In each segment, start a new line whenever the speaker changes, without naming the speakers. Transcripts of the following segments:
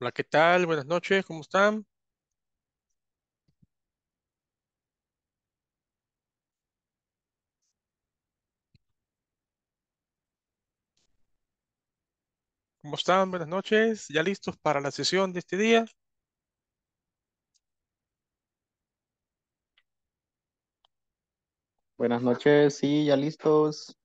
Hola, ¿qué tal? Buenas noches, ¿cómo están? ¿Cómo están? Buenas noches. ¿Ya listos para la sesión de este día? Buenas noches, sí, ya listos.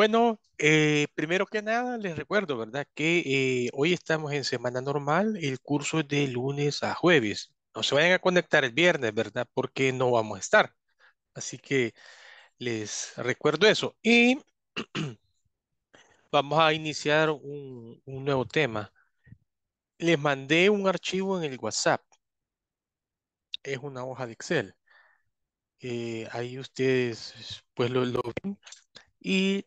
Bueno, eh, primero que nada les recuerdo, ¿verdad? Que eh, hoy estamos en semana normal, el curso es de lunes a jueves. No se vayan a conectar el viernes, ¿verdad? Porque no vamos a estar. Así que les recuerdo eso. Y vamos a iniciar un, un nuevo tema. Les mandé un archivo en el WhatsApp. Es una hoja de Excel. Eh, ahí ustedes pues lo, ven y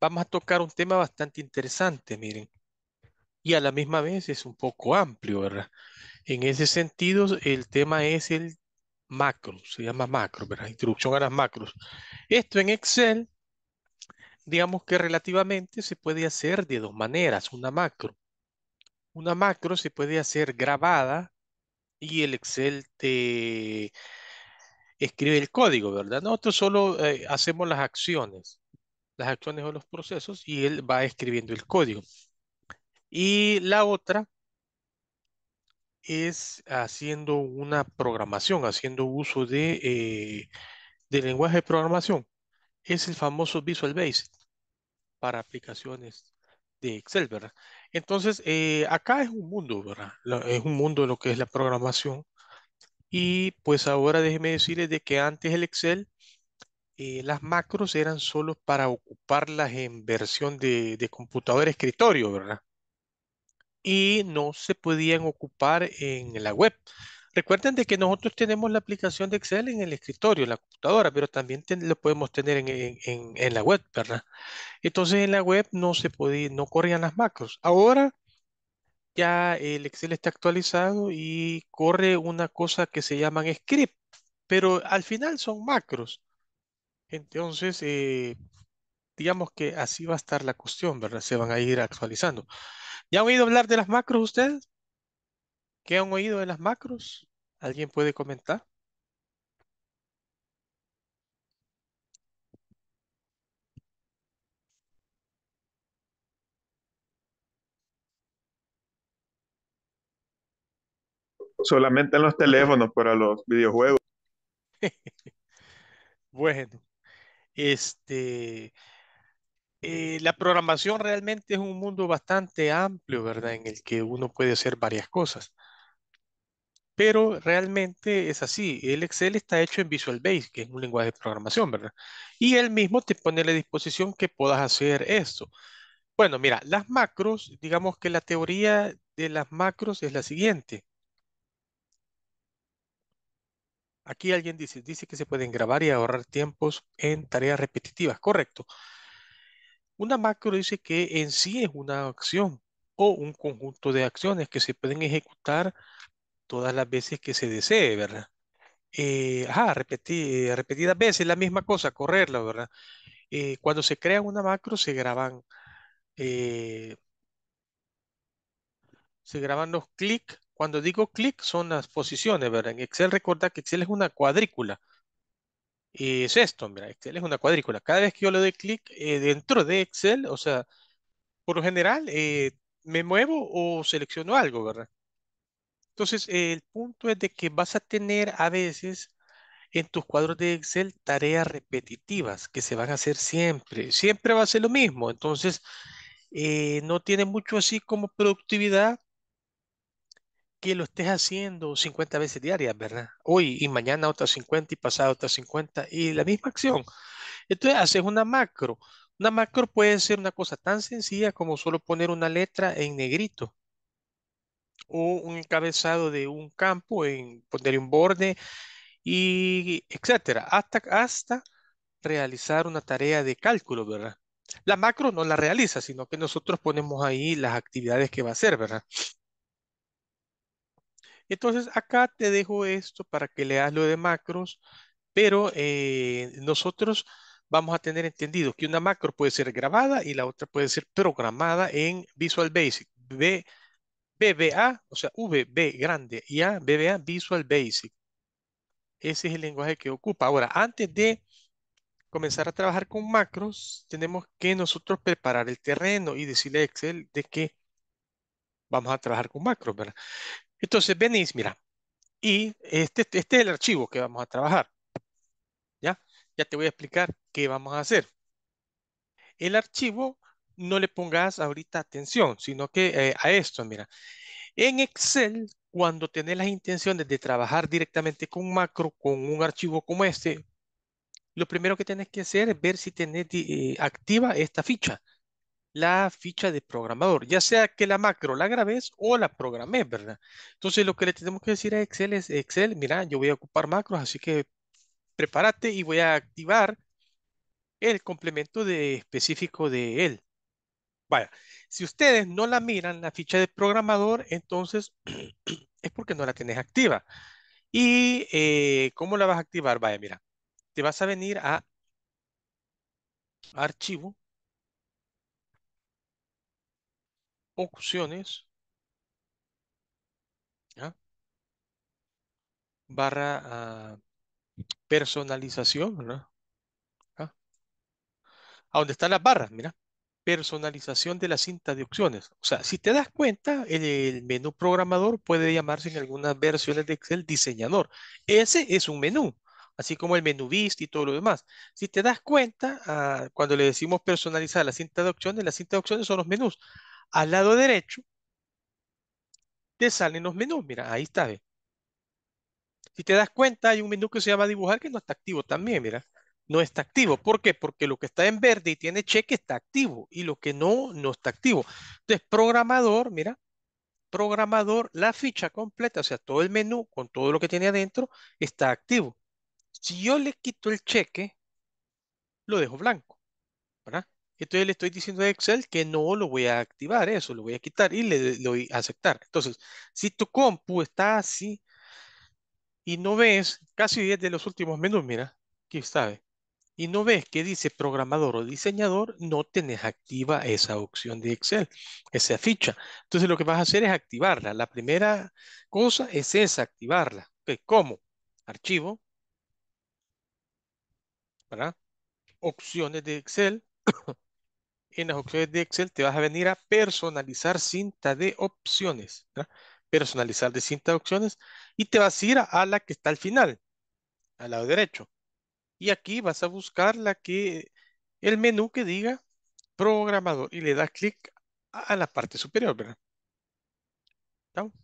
vamos a tocar un tema bastante interesante, miren. Y a la misma vez es un poco amplio, ¿verdad? En ese sentido, el tema es el macro, se llama macro, ¿verdad? Introducción a las macros. Esto en Excel, digamos que relativamente se puede hacer de dos maneras, una macro. Una macro se puede hacer grabada y el Excel te escribe el código, ¿verdad? Nosotros solo eh, hacemos las acciones las acciones o los procesos y él va escribiendo el código. Y la otra es haciendo una programación, haciendo uso de, eh, de lenguaje de programación. Es el famoso Visual Basic para aplicaciones de Excel, ¿verdad? Entonces, eh, acá es un mundo, ¿verdad? es un mundo lo que es la programación. Y pues ahora déjeme decirles de que antes el Excel eh, las macros eran solo para ocuparlas en versión de, computadora computador escritorio, ¿verdad? Y no se podían ocupar en la web. Recuerden de que nosotros tenemos la aplicación de Excel en el escritorio, en la computadora, pero también lo podemos tener en, en, la web, ¿verdad? Entonces en la web no se podía, no corrían las macros. Ahora ya el Excel está actualizado y corre una cosa que se llaman script, pero al final son macros. Entonces, eh, digamos que así va a estar la cuestión, ¿verdad? Se van a ir actualizando. ¿Ya han oído hablar de las macros ustedes? ¿Qué han oído de las macros? ¿Alguien puede comentar? Solamente en los teléfonos para los videojuegos. bueno, este, eh, la programación realmente es un mundo bastante amplio, ¿verdad? En el que uno puede hacer varias cosas. Pero realmente es así. El Excel está hecho en Visual Basic, que es un lenguaje de programación, ¿verdad? Y él mismo te pone a la disposición que puedas hacer esto. Bueno, mira, las macros, digamos que la teoría de las macros es la siguiente. Aquí alguien dice, dice que se pueden grabar y ahorrar tiempos en tareas repetitivas. Correcto. Una macro dice que en sí es una acción o un conjunto de acciones que se pueden ejecutar todas las veces que se desee, ¿verdad? Eh, ajá, repetidas veces la misma cosa, correrla, ¿verdad? Eh, cuando se crea una macro se graban, eh, se graban los clics cuando digo clic son las posiciones, ¿verdad? En Excel recuerda que Excel es una cuadrícula. Y es esto, mira, Excel es una cuadrícula. Cada vez que yo le doy clic eh, dentro de Excel, o sea, por lo general eh, me muevo o selecciono algo, ¿verdad? Entonces, el punto es de que vas a tener a veces en tus cuadros de Excel tareas repetitivas que se van a hacer siempre. Siempre va a ser lo mismo. Entonces, eh, no tiene mucho así como productividad lo estés haciendo 50 veces diarias, ¿verdad? Hoy y mañana otras 50 y pasado otras 50 y la misma acción. Entonces haces una macro. Una macro puede ser una cosa tan sencilla como solo poner una letra en negrito o un encabezado de un campo, en poner un borde y etcétera, hasta, hasta realizar una tarea de cálculo, ¿verdad? La macro no la realiza, sino que nosotros ponemos ahí las actividades que va a hacer, ¿verdad? Entonces acá te dejo esto para que leas lo de macros, pero eh, nosotros vamos a tener entendido que una macro puede ser grabada y la otra puede ser programada en Visual Basic. VBA, BBA, o sea, VB grande y A, BBA, Visual Basic. Ese es el lenguaje que ocupa. Ahora, antes de comenzar a trabajar con macros, tenemos que nosotros preparar el terreno y decirle a Excel de que vamos a trabajar con macros, ¿verdad? Entonces venís, mira, y este, este es el archivo que vamos a trabajar. ¿Ya? Ya te voy a explicar qué vamos a hacer. El archivo no le pongas ahorita atención, sino que eh, a esto, mira. En Excel, cuando tenés las intenciones de trabajar directamente con macro, con un archivo como este, lo primero que tenés que hacer es ver si tenés eh, activa esta ficha la ficha de programador, ya sea que la macro la grabes o la programé, ¿verdad? Entonces lo que le tenemos que decir a Excel es, Excel, mira, yo voy a ocupar macros, así que prepárate y voy a activar el complemento de, específico de él. Vaya, si ustedes no la miran, la ficha de programador, entonces es porque no la tenés activa. ¿Y eh, cómo la vas a activar? Vaya, mira, te vas a venir a archivo, opciones, barra ah, personalización, ¿verdad? A donde están las barras, mira, personalización de la cinta de opciones. O sea, si te das cuenta, el, menú programador puede llamarse en algunas versiones de Excel diseñador. Ese es un menú así como el menú vista y todo lo demás. Si te das cuenta, ah, cuando le decimos personalizar la cinta de opciones, la cinta de opciones son los menús. Al lado derecho te salen los menús. Mira, ahí está. Si te das cuenta, hay un menú que se llama dibujar que no está activo también, mira. No está activo. ¿Por qué? Porque lo que está en verde y tiene cheque está activo y lo que no, no está activo. Entonces, programador, mira, programador, la ficha completa, o sea, todo el menú con todo lo que tiene adentro, está activo. Si yo le quito el cheque, lo dejo blanco, ¿verdad? Entonces le estoy diciendo a Excel que no lo voy a activar eso, lo voy a quitar y le voy a aceptar. Entonces, si tu compu está así y no ves, casi 10 de los últimos menús, mira, aquí está, y no ves que dice programador o diseñador, no tenés activa esa opción de Excel, esa ficha. Entonces lo que vas a hacer es activarla. La primera cosa es esa, activarla. ¿Cómo? Archivo. ¿Verdad? Opciones de Excel. en las opciones de Excel te vas a venir a personalizar cinta de opciones. Personalizar de cinta de opciones y te vas a ir a, la que está al final, al lado derecho. Y aquí vas a buscar la que, el menú que diga programador y le das clic a, la parte superior, ¿verdad? Entonces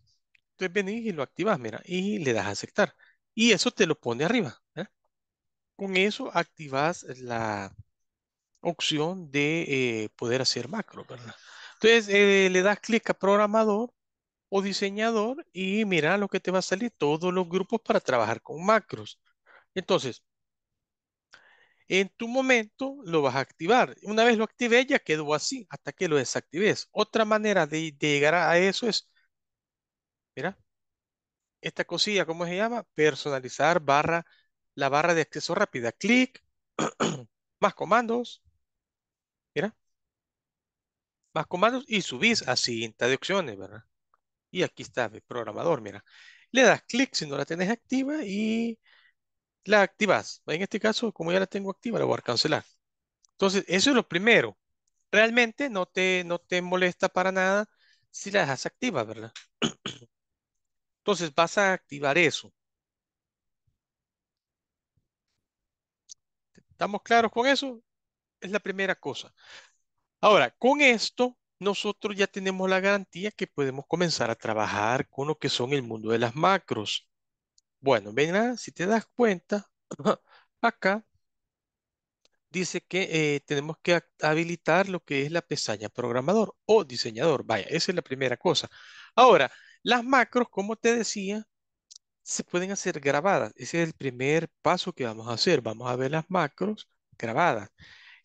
venís y lo activas, mira, y le das a aceptar. Y eso te lo pone arriba. Con eso activas la, opción de eh, poder hacer macro, ¿verdad? Entonces eh, le das clic a programador o diseñador y mira lo que te va a salir, todos los grupos para trabajar con macros. Entonces, en tu momento lo vas a activar. Una vez lo activé ya quedó así hasta que lo desactives. Otra manera de, llegar a eso es, mira, esta cosilla, ¿cómo se llama? Personalizar barra, la barra de acceso rápida. Clic, más comandos, Mira, más comandos y subís a cinta de opciones, ¿verdad? Y aquí está el programador, mira. Le das clic si no la tenés activa y la activas. En este caso, como ya la tengo activa, la voy a cancelar. Entonces, eso es lo primero. Realmente no te, no te molesta para nada si la dejas activa, ¿verdad? Entonces, vas a activar eso. ¿Estamos claros con eso? Es la primera cosa. Ahora, con esto, nosotros ya tenemos la garantía que podemos comenzar a trabajar con lo que son el mundo de las macros. Bueno, venga ah, si te das cuenta, acá dice que eh, tenemos que habilitar lo que es la pestaña programador o diseñador. Vaya, esa es la primera cosa. Ahora, las macros, como te decía, se pueden hacer grabadas. Ese es el primer paso que vamos a hacer. Vamos a ver las macros grabadas.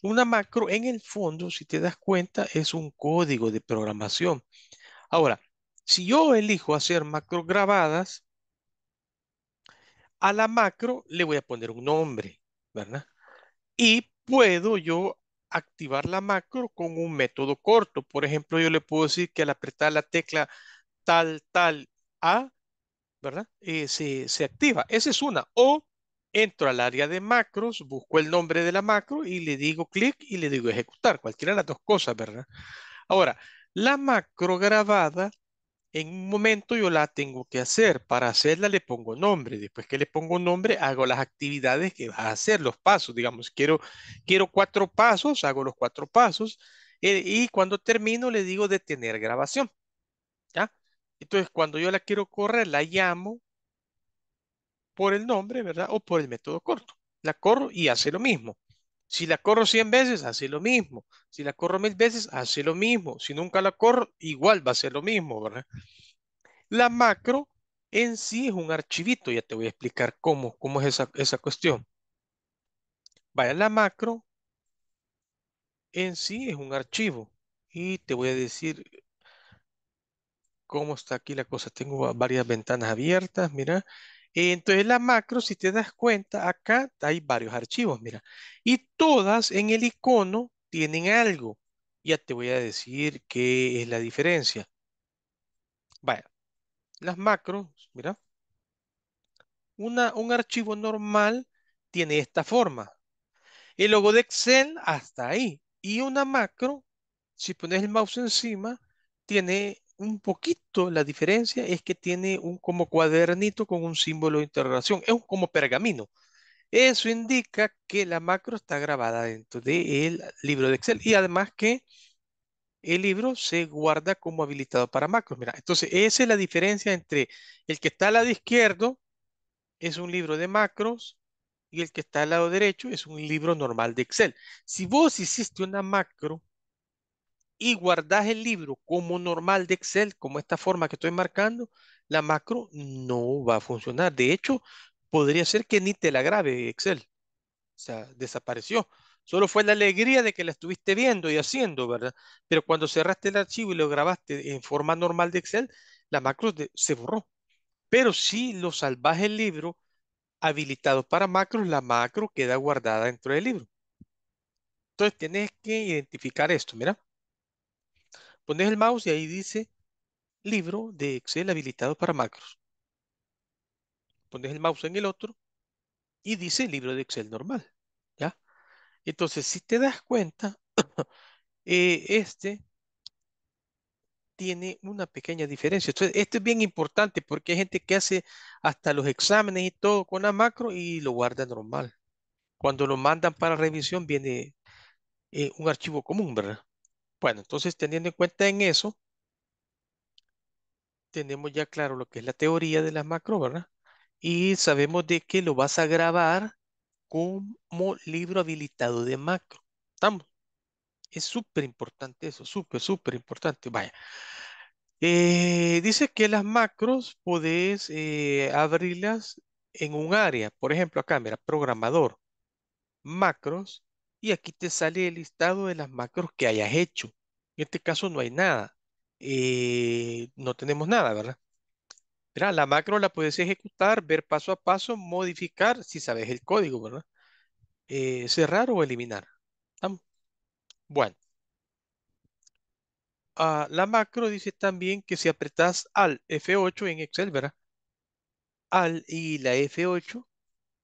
Una macro, en el fondo, si te das cuenta, es un código de programación. Ahora, si yo elijo hacer macro grabadas, a la macro le voy a poner un nombre, ¿verdad? Y puedo yo activar la macro con un método corto. Por ejemplo, yo le puedo decir que al apretar la tecla tal, tal, A, ¿verdad? Eh, se activa. Esa es una. O entro al área de macros, busco el nombre de la macro y le digo clic y le digo ejecutar, cualquiera de las dos cosas, ¿verdad? Ahora, la macro grabada, en un momento yo la tengo que hacer. Para hacerla le pongo nombre. Después que le pongo nombre, hago las actividades que va a hacer, los pasos. Digamos, quiero, quiero cuatro pasos, hago los cuatro pasos. Eh, y cuando termino, le digo detener grabación. ¿Ya? Entonces, cuando yo la quiero correr, la llamo por el nombre, ¿verdad? O por el método corto. La corro y hace lo mismo. Si la corro 100 veces, hace lo mismo. Si la corro mil veces, hace lo mismo. Si nunca la corro, igual va a ser lo mismo, ¿verdad? La macro en sí es un archivito. Ya te voy a explicar cómo, cómo es esa, esa cuestión. Vaya, la macro en sí es un archivo. Y te voy a decir cómo está aquí la cosa. Tengo varias ventanas abiertas, mira. Eh, entonces la macro, si te das cuenta, acá hay varios archivos, mira. Y todas en el icono tienen algo. Ya te voy a decir qué es la diferencia. Vaya, las macros, mira. Una, un archivo normal tiene esta forma. El logo de Excel hasta ahí. Y una macro, si pones el mouse encima, tiene un poquito la diferencia es que tiene un como cuadernito con un símbolo de interrogación, es un como pergamino. Eso indica que la macro está grabada dentro del libro de Excel y además que el libro se guarda como habilitado para macros. Mira, entonces esa es la diferencia entre el que está al lado izquierdo es un libro de macros y el que está al lado derecho es un libro normal de Excel. Si vos hiciste una macro y guardas el libro como normal de Excel, como esta forma que estoy marcando, la macro no va a funcionar. De hecho, podría ser que ni te la grabe Excel. O sea, desapareció. Solo fue la alegría de que la estuviste viendo y haciendo, ¿verdad? Pero cuando cerraste el archivo y lo grabaste en forma normal de Excel, la macro se borró. Pero si lo salvas el libro habilitado para macros, la macro queda guardada dentro del libro. Entonces tienes que identificar esto, mira. Pones el mouse y ahí dice libro de Excel habilitado para macros. Pones el mouse en el otro y dice libro de Excel normal. ¿Ya? Entonces, si te das cuenta, eh, este tiene una pequeña diferencia. Entonces, esto es bien importante porque hay gente que hace hasta los exámenes y todo con la macro y lo guarda normal. Cuando lo mandan para revisión viene eh, un archivo común, ¿verdad? Bueno, entonces teniendo en cuenta en eso, tenemos ya claro lo que es la teoría de las macros, ¿verdad? Y sabemos de que lo vas a grabar como libro habilitado de macro. ¿Estamos? Es súper importante eso, súper, súper importante. Vaya. Eh, dice que las macros podés eh, abrirlas en un área. Por ejemplo, acá, mira, programador, macros, y aquí te sale el listado de las macros que hayas hecho. En este caso no hay nada. Eh, no tenemos nada, ¿verdad? pero la macro la puedes ejecutar, ver paso a paso, modificar, si sabes el código, ¿verdad? Eh, cerrar o eliminar. Bueno. Ah, la macro dice también que si apretas al F8 en Excel, ¿verdad? Al y la F8,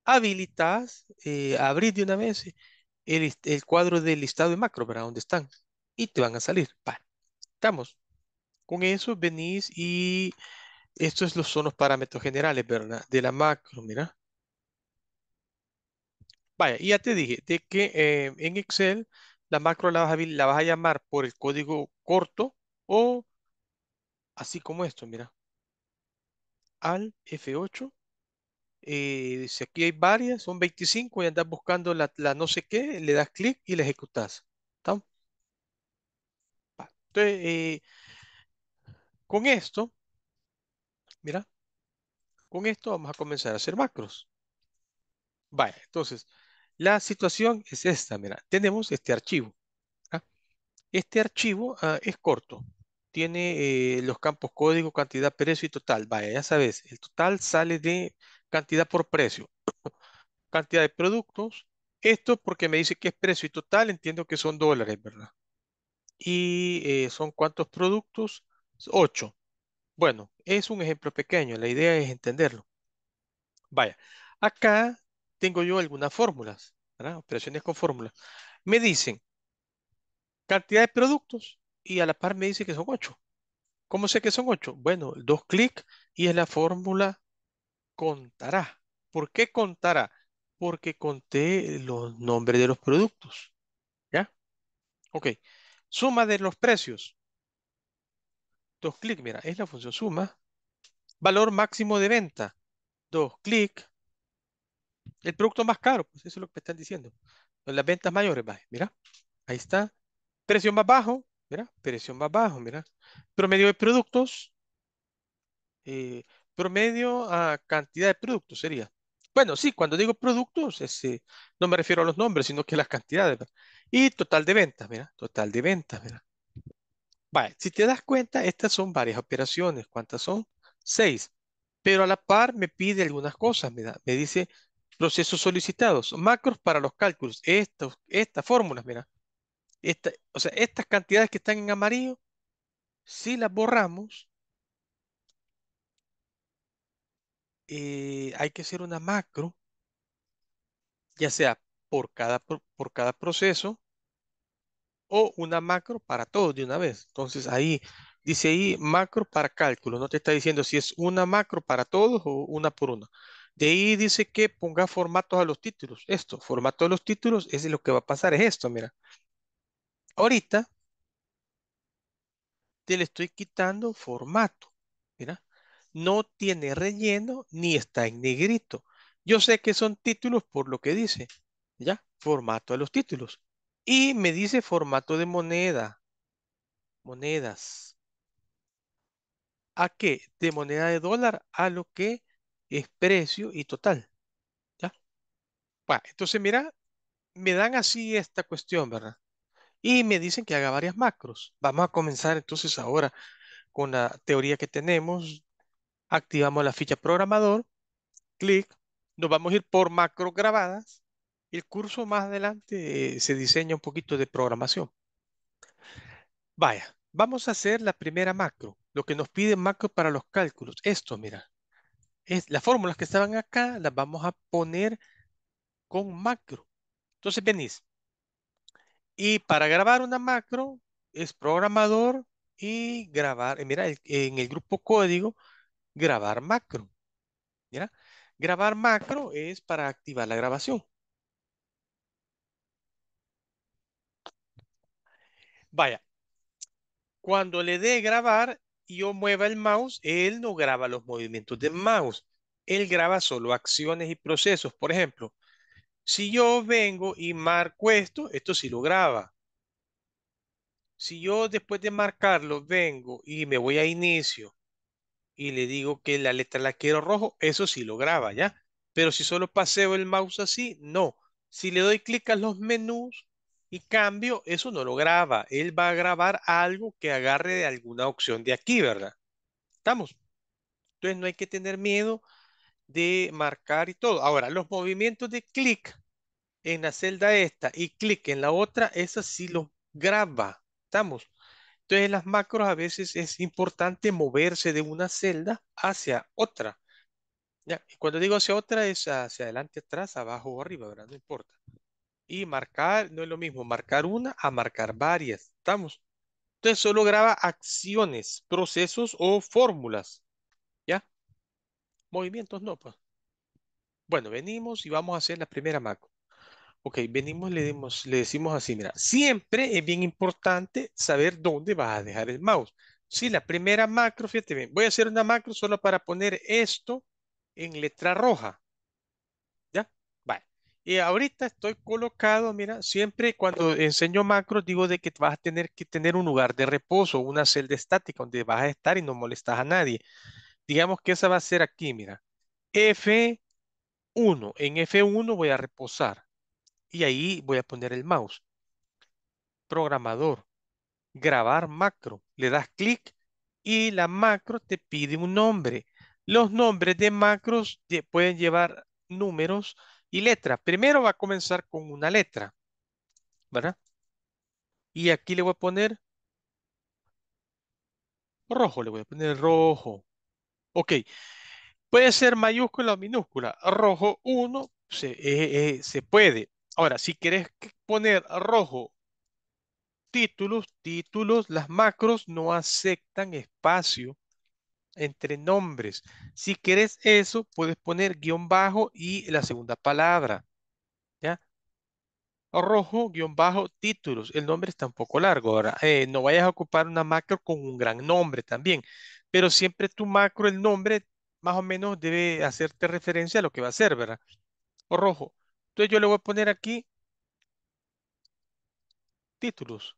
habilitas, eh, abrir de una vez el, cuadro del listado de macro, ¿verdad? dónde están. Y te van a salir. Pa. Estamos. Con eso venís y estos son los parámetros generales, ¿verdad? De la macro, mira. Vaya, y ya te dije de que eh, en Excel la macro la vas, a, la vas a llamar por el código corto o así como esto, mira. Al F8 eh, dice aquí hay varias, son 25 y andas buscando la, no sé qué, le das clic y la ejecutas. Entonces, eh, con esto, mira, con esto vamos a comenzar a hacer macros. vaya, entonces, la situación es esta, mira, tenemos este archivo. Este archivo ah, es corto, tiene eh, los campos código, cantidad, precio y total. Vaya, ya sabes, el total sale de cantidad por precio, cantidad de productos. Esto porque me dice que es precio y total, entiendo que son dólares, ¿verdad? ¿Y eh, son cuántos productos? Ocho. Bueno, es un ejemplo pequeño, la idea es entenderlo. Vaya, acá tengo yo algunas fórmulas, Operaciones con fórmulas. Me dicen cantidad de productos y a la par me dice que son ocho. ¿Cómo sé que son ocho? Bueno, dos clics y es la fórmula contará. ¿Por qué contará? Porque conté los nombres de los productos. ¿Ya? Ok. Suma de los precios. Dos clics, mira, es la función suma. Valor máximo de venta. Dos clics. El producto más caro, pues eso es lo que me están diciendo. Las ventas mayores, mira. Ahí está. Precio más bajo, mira. Precio más bajo, mira. Promedio de productos. Eh, promedio a cantidad de productos sería. Bueno, sí, cuando digo productos, ese, no me refiero a los nombres, sino que a las cantidades. Y total de ventas, mira, total de ventas, mira. Vale, si te das cuenta, estas son varias operaciones. ¿Cuántas son? Seis. Pero a la par me pide algunas cosas, mira. Me dice procesos solicitados, macros para los cálculos. Estos, estas fórmulas, mira. Esta, o sea, estas cantidades que están en amarillo, si las borramos, Eh, hay que hacer una macro, ya sea por cada, por, cada proceso o una macro para todos de una vez. Entonces ahí dice ahí macro para cálculo, no te está diciendo si es una macro para todos o una por una. De ahí dice que ponga formatos a los títulos. Esto, formato a los títulos, es lo que va a pasar, es esto, mira. Ahorita te le estoy quitando formato, mira no tiene relleno ni está en negrito. Yo sé que son títulos por lo que dice, ¿ya? Formato de los títulos. Y me dice formato de moneda. Monedas. ¿A qué? De moneda de dólar a lo que es precio y total. ¿Ya? Bueno, entonces mira, me dan así esta cuestión, ¿verdad? Y me dicen que haga varias macros. Vamos a comenzar entonces ahora con la teoría que tenemos activamos la ficha programador, clic, nos vamos a ir por macro grabadas. El curso más adelante eh, se diseña un poquito de programación. Vaya, vamos a hacer la primera macro, lo que nos pide macro para los cálculos. Esto, mira, es, las fórmulas que estaban acá las vamos a poner con macro. Entonces venís. Y para grabar una macro es programador y grabar. Eh, mira, en el grupo código grabar macro. Grabar macro es para activar la grabación. Vaya, cuando le dé grabar y yo mueva el mouse, él no graba los movimientos del mouse. Él graba solo acciones y procesos. Por ejemplo, si yo vengo y marco esto, esto sí lo graba. Si yo después de marcarlo vengo y me voy a inicio y le digo que la letra la quiero rojo, eso sí lo graba, ¿ya? Pero si solo paseo el mouse así, no. Si le doy clic a los menús y cambio, eso no lo graba. Él va a grabar algo que agarre de alguna opción de aquí, ¿verdad? ¿Estamos? Entonces no hay que tener miedo de marcar y todo. Ahora, los movimientos de clic en la celda esta y clic en la otra, esa sí lo graba. ¿Estamos? Entonces, las macros a veces es importante moverse de una celda hacia otra. ¿ya? cuando digo hacia otra es hacia adelante, atrás, abajo o arriba, ¿verdad? No importa. Y marcar, no es lo mismo marcar una a marcar varias. ¿Estamos? Entonces solo graba acciones, procesos o fórmulas. ¿Ya? Movimientos no, pues. Bueno, venimos y vamos a hacer la primera macro. Ok, venimos, le, dimos, le decimos así, mira, siempre es bien importante saber dónde vas a dejar el mouse. Sí, la primera macro, fíjate bien, voy a hacer una macro solo para poner esto en letra roja. ¿Ya? Vale. Y ahorita estoy colocado, mira, siempre cuando enseño macros digo de que vas a tener que tener un lugar de reposo, una celda estática donde vas a estar y no molestas a nadie. Digamos que esa va a ser aquí, mira. F1. En F1 voy a reposar y ahí voy a poner el mouse. Programador, grabar macro. Le das clic y la macro te pide un nombre. Los nombres de macros pueden llevar números y letras. Primero va a comenzar con una letra, ¿verdad? Y aquí le voy a poner rojo, le voy a poner rojo. Ok, puede ser mayúscula o minúscula. Rojo 1 se, eh, eh, se puede. Ahora, si quieres poner rojo títulos, títulos, las macros no aceptan espacio entre nombres. Si querés eso, puedes poner guión bajo y la segunda palabra. ¿Ya? Rojo, guión bajo, títulos. El nombre está un poco largo. Ahora, eh, no vayas a ocupar una macro con un gran nombre también. Pero siempre tu macro, el nombre, más o menos debe hacerte referencia a lo que va a ser, ¿verdad? rojo, entonces yo le voy a poner aquí títulos.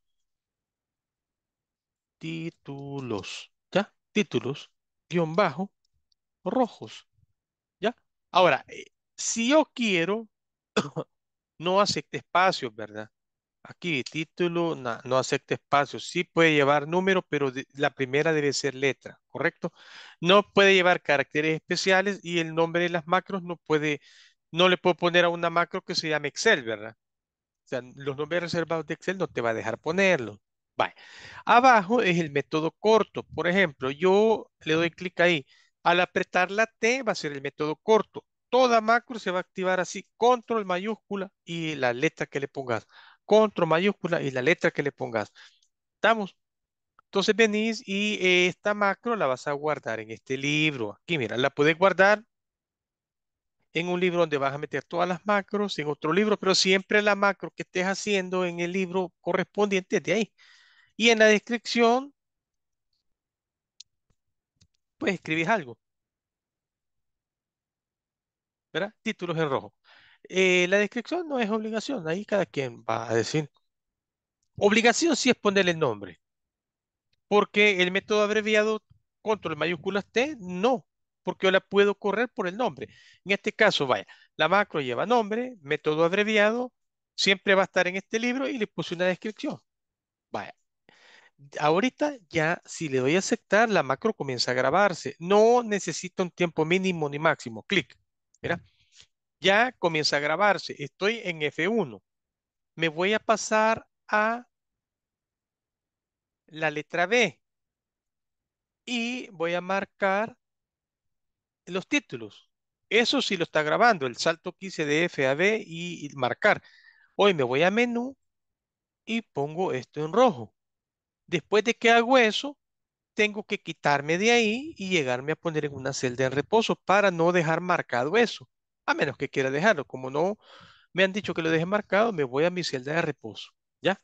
Títulos. ¿Ya? Títulos. Guión bajo. Rojos. ¿Ya? Ahora, eh, si yo quiero, no acepte espacios, ¿verdad? Aquí, título, no, acepte acepta espacios. Sí puede llevar número, pero la primera debe ser letra, ¿correcto? No puede llevar caracteres especiales y el nombre de las macros no puede no le puedo poner a una macro que se llame Excel, ¿verdad? O sea, los nombres reservados de Excel no te va a dejar ponerlo. Vale. Abajo es el método corto. Por ejemplo, yo le doy clic ahí. Al apretar la T va a ser el método corto. Toda macro se va a activar así. Control mayúscula y la letra que le pongas. Control mayúscula y la letra que le pongas. ¿Estamos? Entonces venís y esta macro la vas a guardar en este libro. Aquí, mira, la puedes guardar en un libro donde vas a meter todas las macros, en otro libro, pero siempre la macro que estés haciendo en el libro correspondiente de ahí. Y en la descripción, pues escribís algo. ¿Verdad? Títulos en rojo. Eh, la descripción no es obligación, ahí cada quien va a decir. Obligación sí es ponerle el nombre, porque el método abreviado control mayúsculas T no porque yo la puedo correr por el nombre. En este caso, vaya, la macro lleva nombre, método abreviado, siempre va a estar en este libro y le puse una descripción. Vaya. Ahorita ya, si le doy a aceptar, la macro comienza a grabarse. No necesita un tiempo mínimo ni máximo. Clic. Ya comienza a grabarse. Estoy en F1. Me voy a pasar a la letra B. Y voy a marcar los títulos. Eso sí lo está grabando, el salto 15 de F a B y, marcar. Hoy me voy a menú y pongo esto en rojo. Después de que hago eso, tengo que quitarme de ahí y llegarme a poner en una celda en reposo para no dejar marcado eso. A menos que quiera dejarlo. Como no me han dicho que lo deje marcado, me voy a mi celda de reposo. ¿Ya?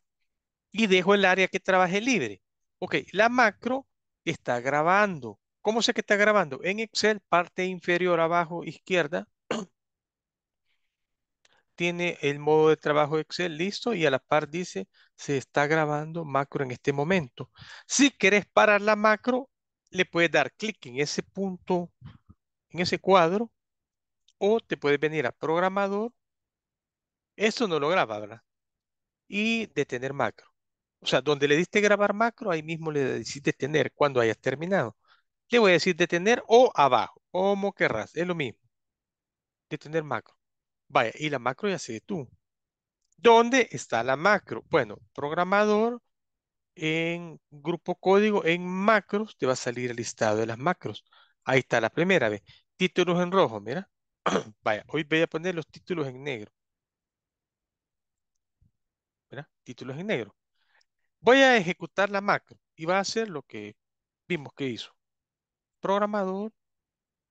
Y dejo el área que trabaje libre. Ok, la macro está grabando. ¿Cómo sé que está grabando? En Excel, parte inferior abajo izquierda, tiene el modo de trabajo Excel listo y a la par dice se está grabando macro en este momento. Si querés parar la macro, le puedes dar clic en ese punto, en ese cuadro, o te puedes venir a programador. Esto no lo graba, ¿verdad? Y detener macro. O sea, donde le diste grabar macro, ahí mismo le diste detener cuando hayas terminado. Te voy a decir detener o abajo, como querrás, es lo mismo. Detener macro. Vaya, y la macro ya sé tú. ¿Dónde está la macro? Bueno, programador, en grupo código, en macros, te va a salir el listado de las macros. Ahí está la primera vez. Títulos en rojo, mira. Vaya, hoy voy a poner los títulos en negro. Mira, títulos en negro. Voy a ejecutar la macro y va a hacer lo que vimos que hizo programador,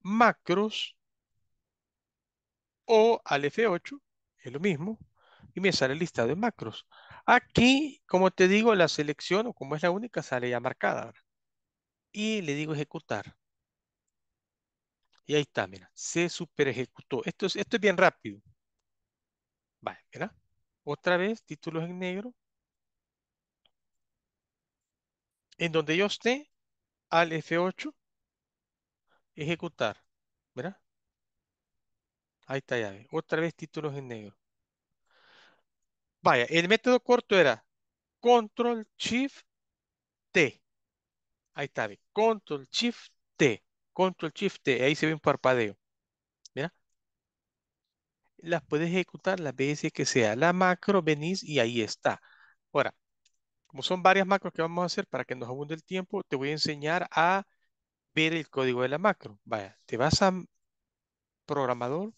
macros o al F8, es lo mismo, y me sale el listado de macros. Aquí, como te digo, la selecciono, como es la única, sale ya marcada. Y le digo ejecutar. Y ahí está, mira, se super ejecutó. Esto es, esto es bien rápido. Vale, mira. Otra vez, títulos en negro. En donde yo esté, al F8, Ejecutar. ¿Verdad? Ahí está ya, Otra vez títulos en negro. Vaya, el método corto era Control Shift T. Ahí está, Control Shift T. Control Shift T. Ahí se ve un parpadeo. ¿Verdad? Las puedes ejecutar las veces que sea. La macro, venís y ahí está. Ahora, como son varias macros que vamos a hacer para que nos abunde el tiempo, te voy a enseñar a ver el código de la macro. Vaya, te vas a programador,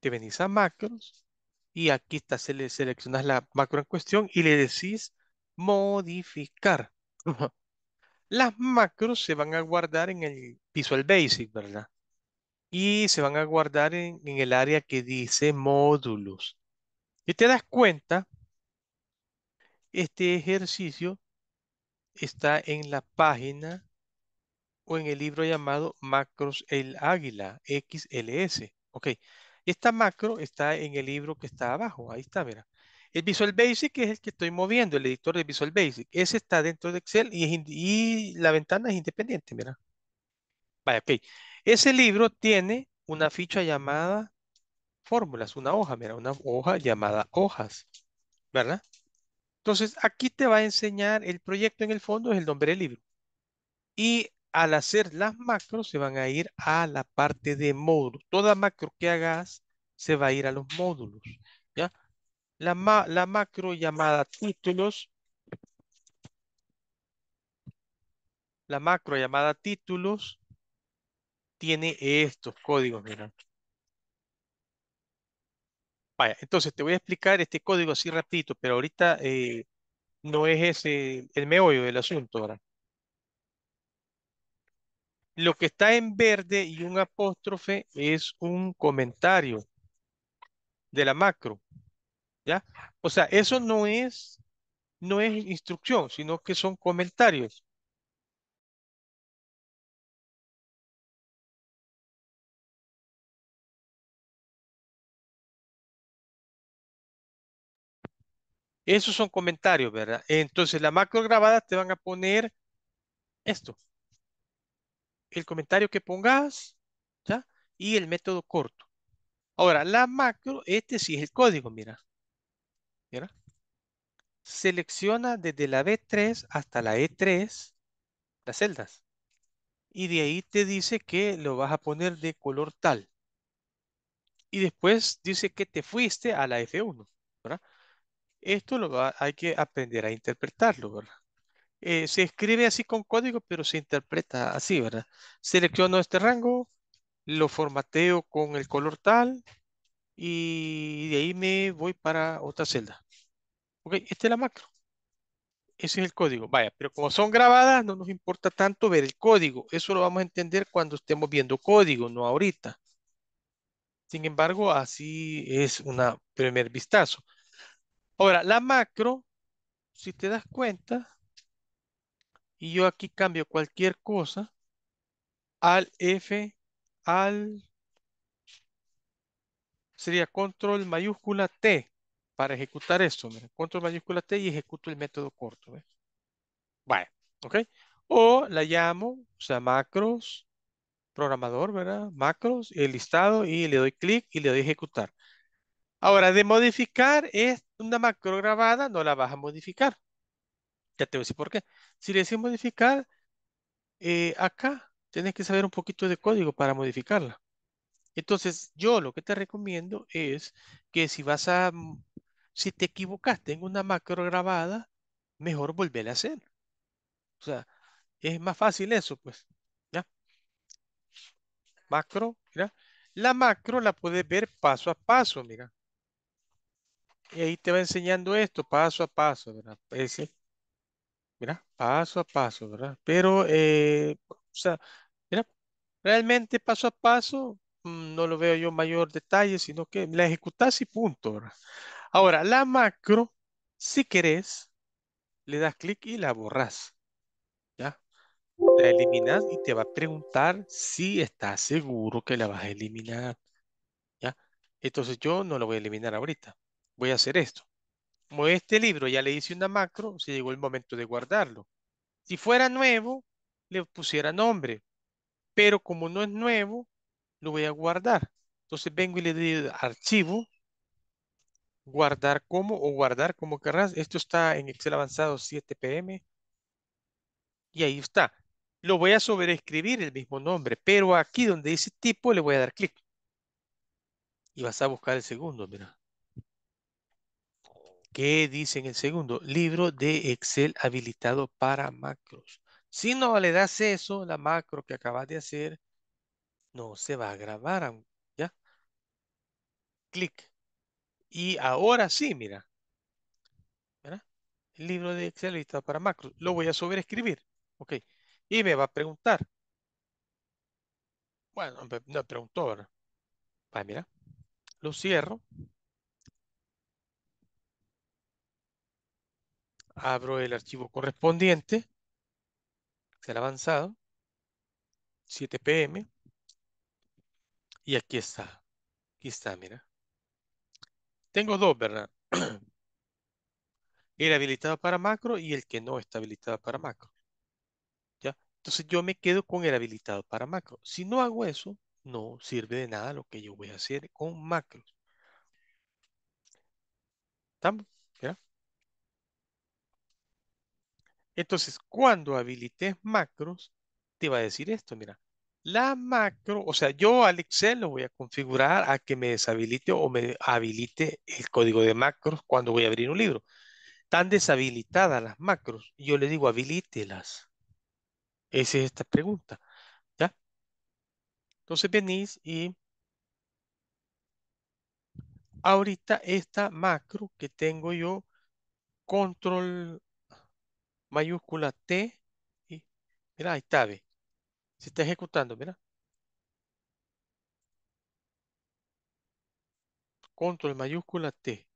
te venís a macros y aquí está, le seleccionas la macro en cuestión y le decís modificar. Las macros se van a guardar en el Visual Basic, ¿verdad? Y se van a guardar en, en el área que dice módulos. Y te das cuenta, este ejercicio está en la página o en el libro llamado Macros el Águila, XLS. Ok, esta macro está en el libro que está abajo, ahí está, mira. El Visual Basic es el que estoy moviendo, el editor de Visual Basic. Ese está dentro de Excel y, la ventana es independiente, mira. Vaya, ok. Ese libro tiene una ficha llamada fórmulas, una hoja, mira, una hoja llamada hojas, ¿verdad? Entonces, aquí te va a enseñar el proyecto en el fondo, es el nombre del libro. Y al hacer las macros se van a ir a la parte de módulos. Toda macro que hagas se va a ir a los módulos. ¿ya? La, la macro llamada títulos. La macro llamada títulos tiene estos códigos, mira. Vaya, entonces te voy a explicar este código así rapidito, pero ahorita eh, no es ese el meollo del asunto, ¿verdad? Lo que está en verde y un apóstrofe es un comentario de la macro. ¿Ya? O sea, eso no es, no es instrucción, sino que son comentarios. Esos son comentarios, ¿verdad? Entonces, la macro grabada te van a poner esto el comentario que pongas, ¿ya? Y el método corto. Ahora, la macro, este sí es el código, mira. Mira. Selecciona desde la B3 hasta la E3 las celdas. Y de ahí te dice que lo vas a poner de color tal. Y después dice que te fuiste a la F1, ¿verdad? Esto lo hay que aprender a interpretarlo, ¿verdad? Eh, se escribe así con código, pero se interpreta así, ¿verdad? Selecciono este rango, lo formateo con el color tal y de ahí me voy para otra celda. Ok, esta es la macro. Ese es el código. Vaya, pero como son grabadas, no nos importa tanto ver el código. Eso lo vamos a entender cuando estemos viendo código, no ahorita. Sin embargo, así es un primer vistazo. Ahora, la macro, si te das cuenta, y yo aquí cambio cualquier cosa al F, al, sería control mayúscula T para ejecutar esto, control mayúscula T y ejecuto el método corto, ¿ves? ¿ok? O la llamo, o sea, macros, programador, ¿verdad? Macros, el listado y le doy clic y le doy ejecutar. Ahora, de modificar es una macro grabada, no la vas a modificar. Ya te voy a decir por qué. Si le decís modificar, eh, acá tienes que saber un poquito de código para modificarla. Entonces, yo lo que te recomiendo es que si vas a, mm, si te equivocaste en una macro grabada, mejor volver a hacer. O sea, es más fácil eso, pues. ¿Ya? Macro, mira. La macro la puedes ver paso a paso, mira. Y ahí te va enseñando esto paso a paso, ¿verdad? Es mira, paso a paso, ¿verdad? Pero, eh, o sea, mira, realmente paso a paso mm, no lo veo yo mayor detalle, sino que la ejecutas y punto, ¿verdad? Ahora, la macro, si querés, le das clic y la borras, ¿ya? La eliminas y te va a preguntar si estás seguro que la vas a eliminar, ¿ya? Entonces yo no lo voy a eliminar ahorita. Voy a hacer esto. Como este libro ya le hice una macro, se llegó el momento de guardarlo. Si fuera nuevo, le pusiera nombre. Pero como no es nuevo, lo voy a guardar. Entonces vengo y le doy archivo, guardar como o guardar como querrás. Esto está en Excel avanzado 7 pm. Y ahí está. Lo voy a sobreescribir el mismo nombre, pero aquí donde dice tipo le voy a dar clic. Y vas a buscar el segundo, mira que dice en el segundo, libro de Excel habilitado para macros. Si no le das eso, la macro que acabas de hacer no se va a grabar, ¿ya? Clic. Y ahora sí, mira. ¿verdad? El libro de Excel habilitado para macros. Lo voy a sobreescribir. Ok. Y me va a preguntar. Bueno, me, preguntó, ¿verdad? Ah, mira. Lo cierro. abro el archivo correspondiente, el avanzado, 7 pm, y aquí está, aquí está, mira. Tengo dos, ¿verdad? el habilitado para macro y el que no está habilitado para macro. ¿Ya? Entonces yo me quedo con el habilitado para macro. Si no hago eso, no sirve de nada lo que yo voy a hacer con macros. ¿Estamos? ¿Ya? Entonces, cuando habilites macros, te va a decir esto, mira, la macro, o sea, yo al Excel lo voy a configurar a que me deshabilite o me habilite el código de macros cuando voy a abrir un libro. Están deshabilitadas las macros. Yo le digo, habilítelas. Esa es esta pregunta. ¿Ya? Entonces venís y ahorita esta macro que tengo yo, control mayúscula T. Y, mira, ahí está, ve. Se está ejecutando, mira. Control mayúscula T.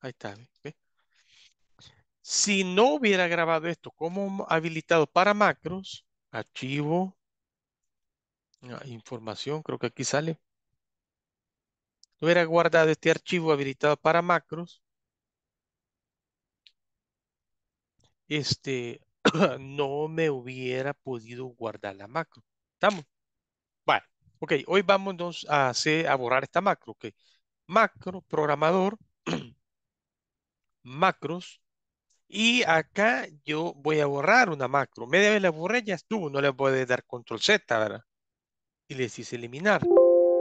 Ahí está, ve. Si no hubiera grabado esto como habilitado para macros, archivo, ah, información, creo que aquí sale. hubiera guardado este archivo habilitado para macros, este, no me hubiera podido guardar la macro. ¿Estamos? Vale. Ok, hoy vamos a, hacer, a borrar esta macro. que Macro, programador, macros. Y acá yo voy a borrar una macro. Media vez la borré, ya estuvo. No le puedes dar control Z, ¿verdad? Y le dices eliminar.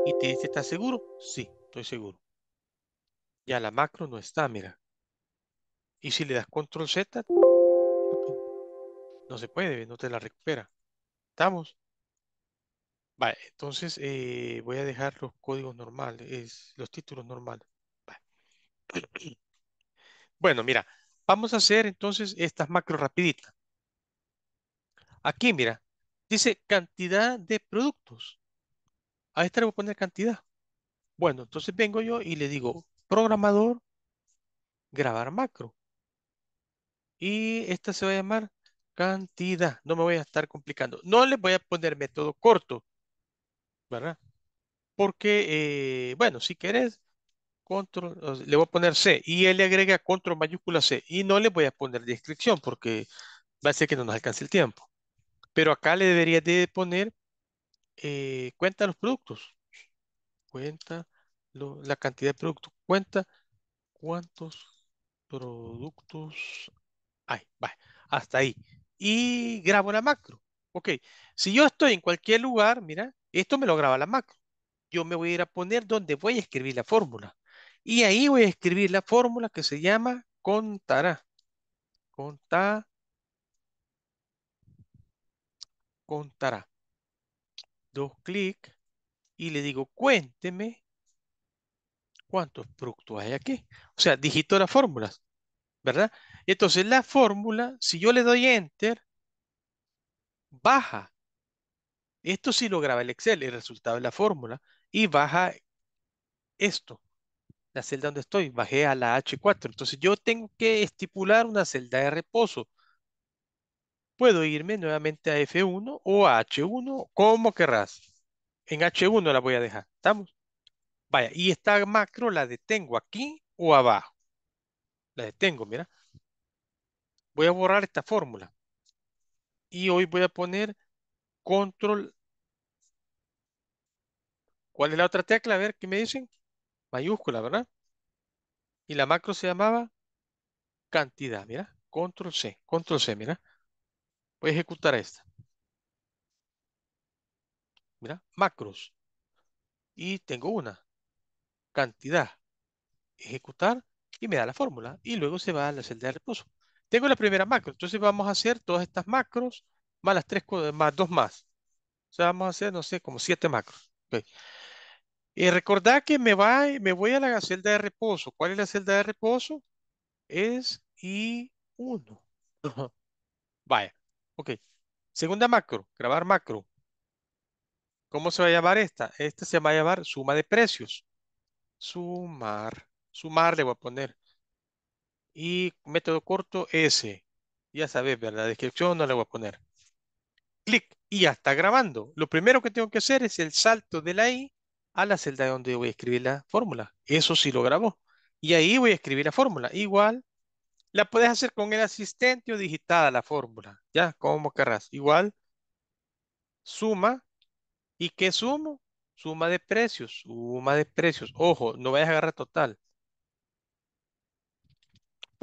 Y te dice, ¿estás seguro? Sí, estoy seguro. Ya la macro no está, mira. Y si le das control Z, no se puede, no te la recupera. ¿Estamos? Vale, entonces eh, voy a dejar los códigos normales, los títulos normales. Bueno, mira, vamos a hacer entonces estas macro rapiditas. Aquí, mira, dice cantidad de productos. A esta le voy a poner cantidad. Bueno, entonces vengo yo y le digo programador, grabar macro. Y esta se va a llamar Cantidad. No me voy a estar complicando. No les voy a poner método corto, ¿verdad? Porque, eh, bueno, si querés, control, le voy a poner C y él le agrega control mayúscula C y no le voy a poner descripción porque va a ser que no nos alcance el tiempo. Pero acá le debería de poner eh, cuenta los productos. Cuenta la cantidad de productos. Cuenta cuántos productos hay. va, hasta ahí y grabo la macro. Ok, si yo estoy en cualquier lugar, mira, esto me lo graba la macro. Yo me voy a ir a poner donde voy a escribir la fórmula. Y ahí voy a escribir la fórmula que se llama contará. Conta, contará. Dos clic y le digo, cuénteme cuántos productos hay aquí. O sea, digito las fórmulas, ¿verdad? Entonces la fórmula, si yo le doy enter, baja. Esto sí lo graba el Excel, el resultado de la fórmula, y baja esto, la celda donde estoy, bajé a la H4. Entonces yo tengo que estipular una celda de reposo. Puedo irme nuevamente a F1 o a H1, como querrás. En H1 la voy a dejar, ¿estamos? Vaya, y esta macro la detengo aquí o abajo. La detengo, mira. Voy a borrar esta fórmula. Y hoy voy a poner control. ¿Cuál es la otra tecla? A ver, ¿qué me dicen? Mayúscula, ¿verdad? Y la macro se llamaba cantidad, mira. Control C, control C, mira. Voy a ejecutar esta. Mira, macros. Y tengo una. Cantidad. Ejecutar y me da la fórmula. Y luego se va a la celda de reposo. Tengo la primera macro, entonces vamos a hacer todas estas macros más las tres, más dos más. O sea, vamos a hacer, no sé, como siete macros. Y recordad que me, va, me voy a la celda de reposo. ¿Cuál es la celda de reposo? Es I1. Vaya. Ok. Segunda macro, grabar macro. ¿Cómo se va a llamar esta? Esta se va a llamar suma de precios. Sumar. Sumar le voy a poner y método corto S. Ya sabes, ¿verdad? La descripción no la voy a poner. Clic y ya está grabando. Lo primero que tengo que hacer es el salto de la I a la celda donde voy a escribir la fórmula. Eso sí lo grabó. Y ahí voy a escribir la fórmula. Igual, la puedes hacer con el asistente o digitada la fórmula. Ya, como querrás. Igual, suma. ¿Y qué sumo? Suma de precios, suma de precios. Ojo, no vayas a agarrar total.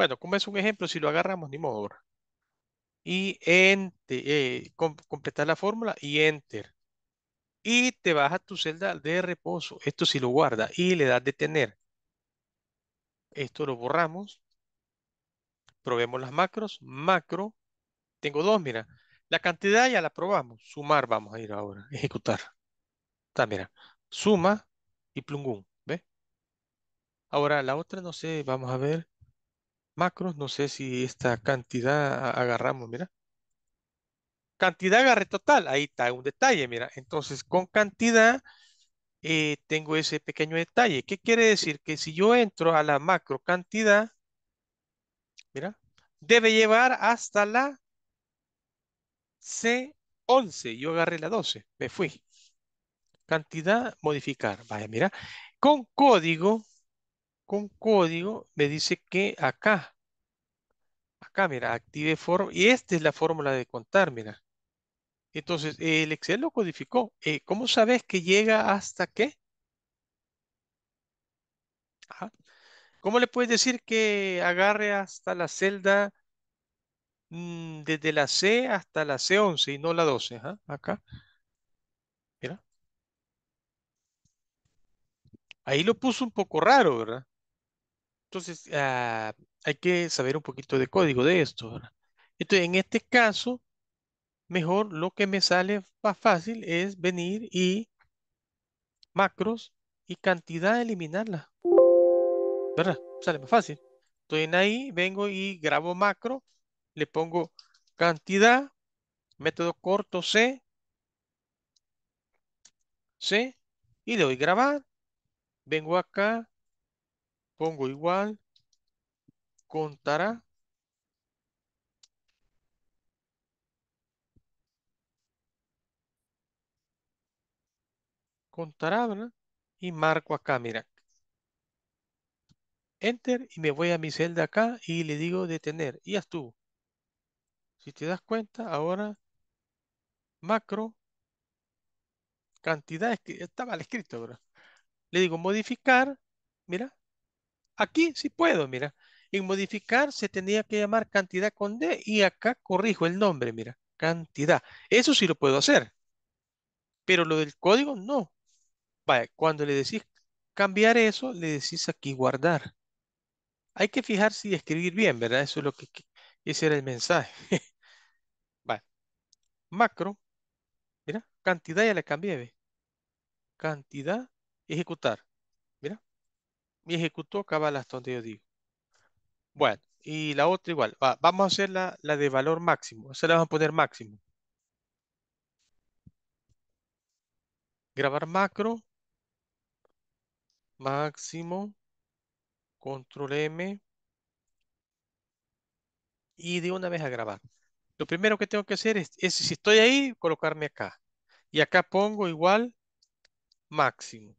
Bueno, como es un ejemplo, si lo agarramos, ni modo. Y entre eh, completar la fórmula y enter. Y te vas a tu celda de reposo. Esto si lo guarda y le das detener. Esto lo borramos. Probemos las macros. Macro. Tengo dos, mira. La cantidad ya la probamos. Sumar vamos a ir ahora. Ejecutar. Está, mira. Suma y plungun. ¿Ve? Ahora la otra, no sé, vamos a ver macros, no sé si esta cantidad agarramos, mira. Cantidad agarre total, ahí está un detalle, mira. Entonces, con cantidad eh, tengo ese pequeño detalle. ¿Qué quiere decir? Que si yo entro a la macro cantidad, mira, debe llevar hasta la C11. Yo agarré la 12, me fui. Cantidad, modificar. Vaya, mira, con código con código, me dice que acá, acá, mira, active form, y esta es la fórmula de contar, mira. Entonces, el Excel lo codificó. Eh, ¿Cómo sabes que llega hasta qué? ¿Cómo le puedes decir que agarre hasta la celda mm, desde la C hasta la C11 y no la 12? acá. Mira. Ahí lo puso un poco raro, ¿verdad? Entonces, ah, hay que saber un poquito de código de esto, Entonces, en este caso, mejor lo que me sale más fácil es venir y macros y cantidad eliminarla. ¿Verdad? Sale más fácil. Estoy en ahí, vengo y grabo macro, le pongo cantidad, método corto C, C, y le doy grabar. Vengo acá, Pongo igual. Contará. Contará, Y marco acá, mira. Enter y me voy a mi celda acá y le digo detener. Y ya estuvo. Si te das cuenta, ahora macro cantidad, Está mal escrito, ¿verdad? Le digo modificar, mira, Aquí sí puedo, mira. En modificar se tenía que llamar cantidad con D y acá corrijo el nombre, mira, cantidad. Eso sí lo puedo hacer. Pero lo del código no. Vale, cuando le decís cambiar eso, le decís aquí guardar. Hay que fijarse y escribir bien, ¿verdad? Eso es lo que, ese era el mensaje. vale. Macro. Mira, cantidad ya le cambié, Cantidad, ejecutar y ejecutó hasta donde yo digo. Bueno, y la otra igual. vamos a hacer la, de valor máximo. Se la vamos a poner máximo. Grabar macro. Máximo. Control M. Y de una vez a grabar. Lo primero que tengo que hacer es si estoy ahí, colocarme acá. Y acá pongo igual máximo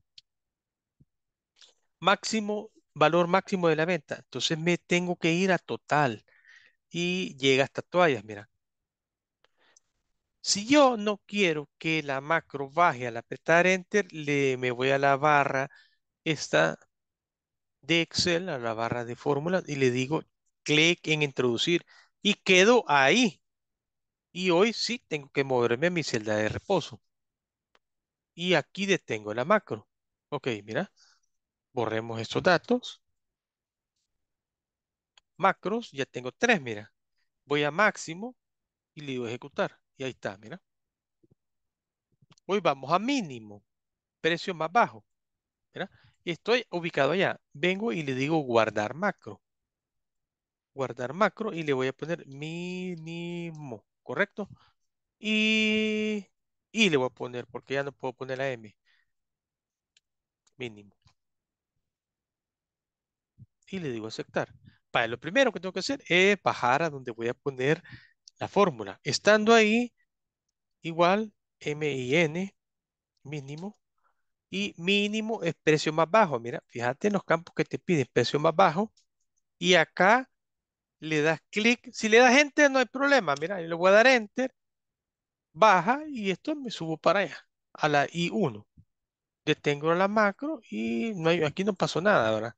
máximo, valor máximo de la venta. Entonces me tengo que ir a total y llega hasta toallas, mira. Si yo no quiero que la macro baje al apretar Enter, le, me voy a la barra esta de Excel, a la barra de fórmulas y le digo clic en introducir y quedo ahí. Y hoy sí tengo que moverme a mi celda de reposo. Y aquí detengo la macro. Ok, mira. Borremos estos datos. Macros, ya tengo tres, mira. Voy a máximo y le digo ejecutar. Y ahí está, mira. Hoy vamos a mínimo, precio más bajo. Mira, y estoy ubicado allá. Vengo y le digo guardar macro. Guardar macro y le voy a poner mínimo, ¿correcto? Y, y le voy a poner, porque ya no puedo poner la M. Mínimo y le digo aceptar. Para lo primero que tengo que hacer es bajar a donde voy a poner la fórmula. Estando ahí, igual M N, mínimo, y mínimo es precio más bajo. Mira, fíjate en los campos que te piden precio más bajo y acá le das clic. Si le das enter no hay problema. Mira, le voy a dar enter, baja y esto me subo para allá, a la I1. Detengo la macro y no aquí no pasó nada, ahora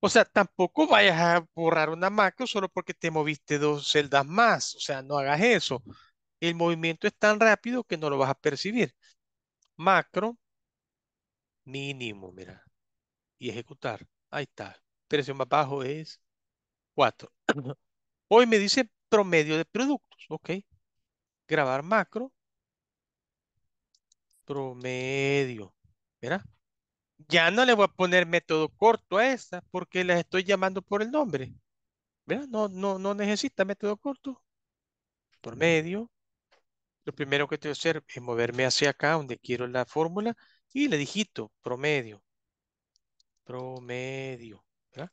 o sea, tampoco vayas a borrar una macro solo porque te moviste dos celdas más. O sea, no hagas eso. El movimiento es tan rápido que no lo vas a percibir. Macro, mínimo, mira. Y ejecutar. Ahí está. Precio más bajo es 4. Hoy me dice promedio de productos. Ok. Grabar macro. Promedio. Mira. Ya no le voy a poner método corto a esta porque las estoy llamando por el nombre. ¿Verdad? No, no, no necesita método corto. Por medio. Lo primero que tengo que hacer es moverme hacia acá donde quiero la fórmula y le digito promedio. Promedio. ¿verdad?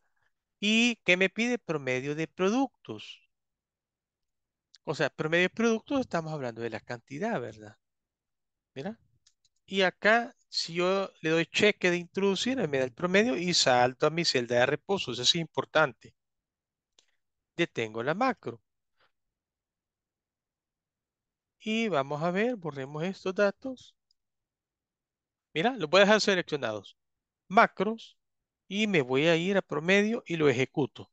¿Y qué me pide? Promedio de productos. O sea, promedio de productos estamos hablando de la cantidad, ¿verdad? ¿Verdad? Y acá si yo le doy cheque de introducir, me da el promedio y salto a mi celda de reposo. Eso es importante. Detengo la macro. Y vamos a ver, borremos estos datos. Mira, los voy a dejar seleccionados. Macros. Y me voy a ir a promedio y lo ejecuto.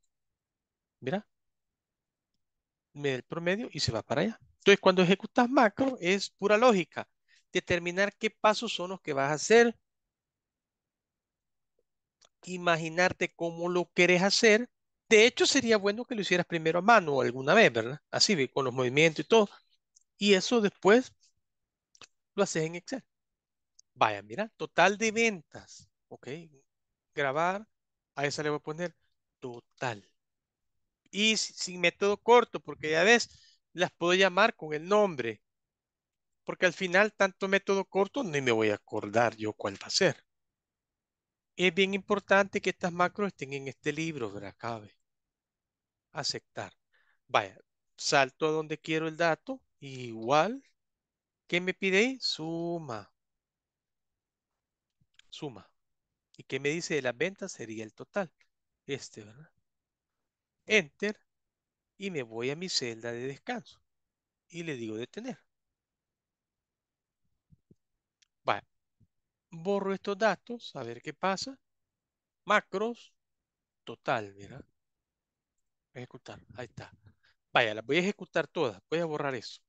Mira. Me da el promedio y se va para allá. Entonces, cuando ejecutas macro, es pura lógica determinar qué pasos son los que vas a hacer, imaginarte cómo lo querés hacer. De hecho, sería bueno que lo hicieras primero a mano alguna vez, ¿verdad? Así, con los movimientos y todo. Y eso después lo haces en Excel. Vaya, mira, total de ventas. Ok, grabar, a esa le voy a poner total. Y sin método corto, porque ya ves, las puedo llamar con el nombre, porque al final tanto método corto ni me voy a acordar yo cuál va a ser. Es bien importante que estas macros estén en este libro, ¿verdad? Cabe. Aceptar. Vaya, salto a donde quiero el dato, igual. ¿Qué me pide Suma. Suma. ¿Y qué me dice de las ventas? Sería el total. Este, ¿verdad? Enter. Y me voy a mi celda de descanso. Y le digo detener. borro estos datos, a ver qué pasa. Macros, total, mira. ejecutar, ahí está. Vaya, las voy a ejecutar todas, voy a borrar eso.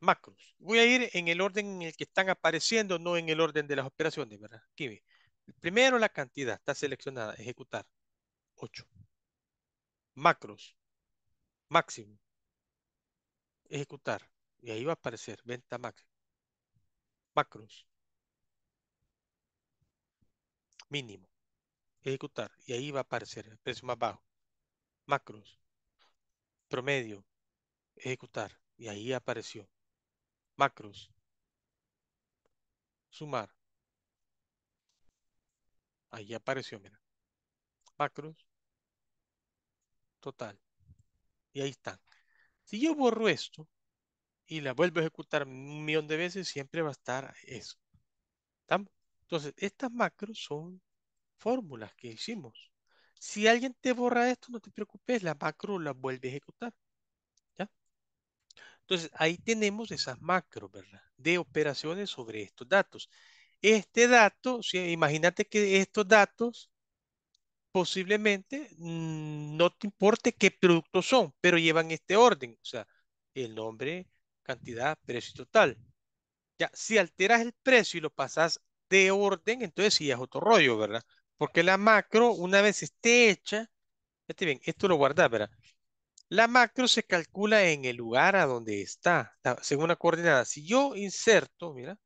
Macros. Voy a ir en el orden en el que están apareciendo, no en el orden de las operaciones, ¿verdad? Aquí ve. Primero la cantidad, está seleccionada, ejecutar. 8. Macros. Máximo ejecutar y ahí va a aparecer venta max, macros, mínimo, ejecutar y ahí va a aparecer el precio más bajo, macros, promedio, ejecutar y ahí apareció, macros, sumar, ahí apareció, mira, macros, total y ahí está. Si yo borro esto y la vuelvo a ejecutar un millón de veces, siempre va a estar eso. Entonces, estas macros son fórmulas que hicimos. Si alguien te borra esto, no te preocupes, la macro la vuelve a ejecutar. ¿ya? Entonces, ahí tenemos esas macros, ¿verdad? De operaciones sobre estos datos. Este dato, imagínate que estos datos posiblemente mm, no te importe qué productos son, pero llevan este orden, o sea, el nombre, cantidad, precio total. Ya, si alteras el precio y lo pasas de orden, entonces sí es otro rollo, ¿verdad? Porque la macro, una vez esté hecha, fíjate este bien, esto lo guardas, ¿verdad? La macro se calcula en el lugar a donde está, según la coordenada. Si yo inserto, mira,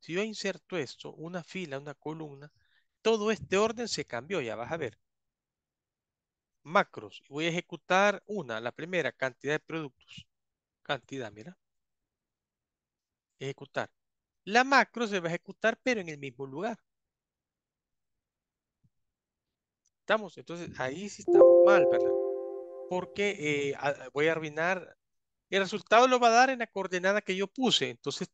si yo inserto esto, una fila, una columna, todo este orden se cambió, ya vas a ver. Macros, voy a ejecutar una, la primera, cantidad de productos. Cantidad, mira. Ejecutar. La macro se va a ejecutar, pero en el mismo lugar. ¿Estamos? Entonces, ahí sí estamos mal, ¿verdad? Porque eh, voy a arruinar. El resultado lo va a dar en la coordenada que yo puse. Entonces,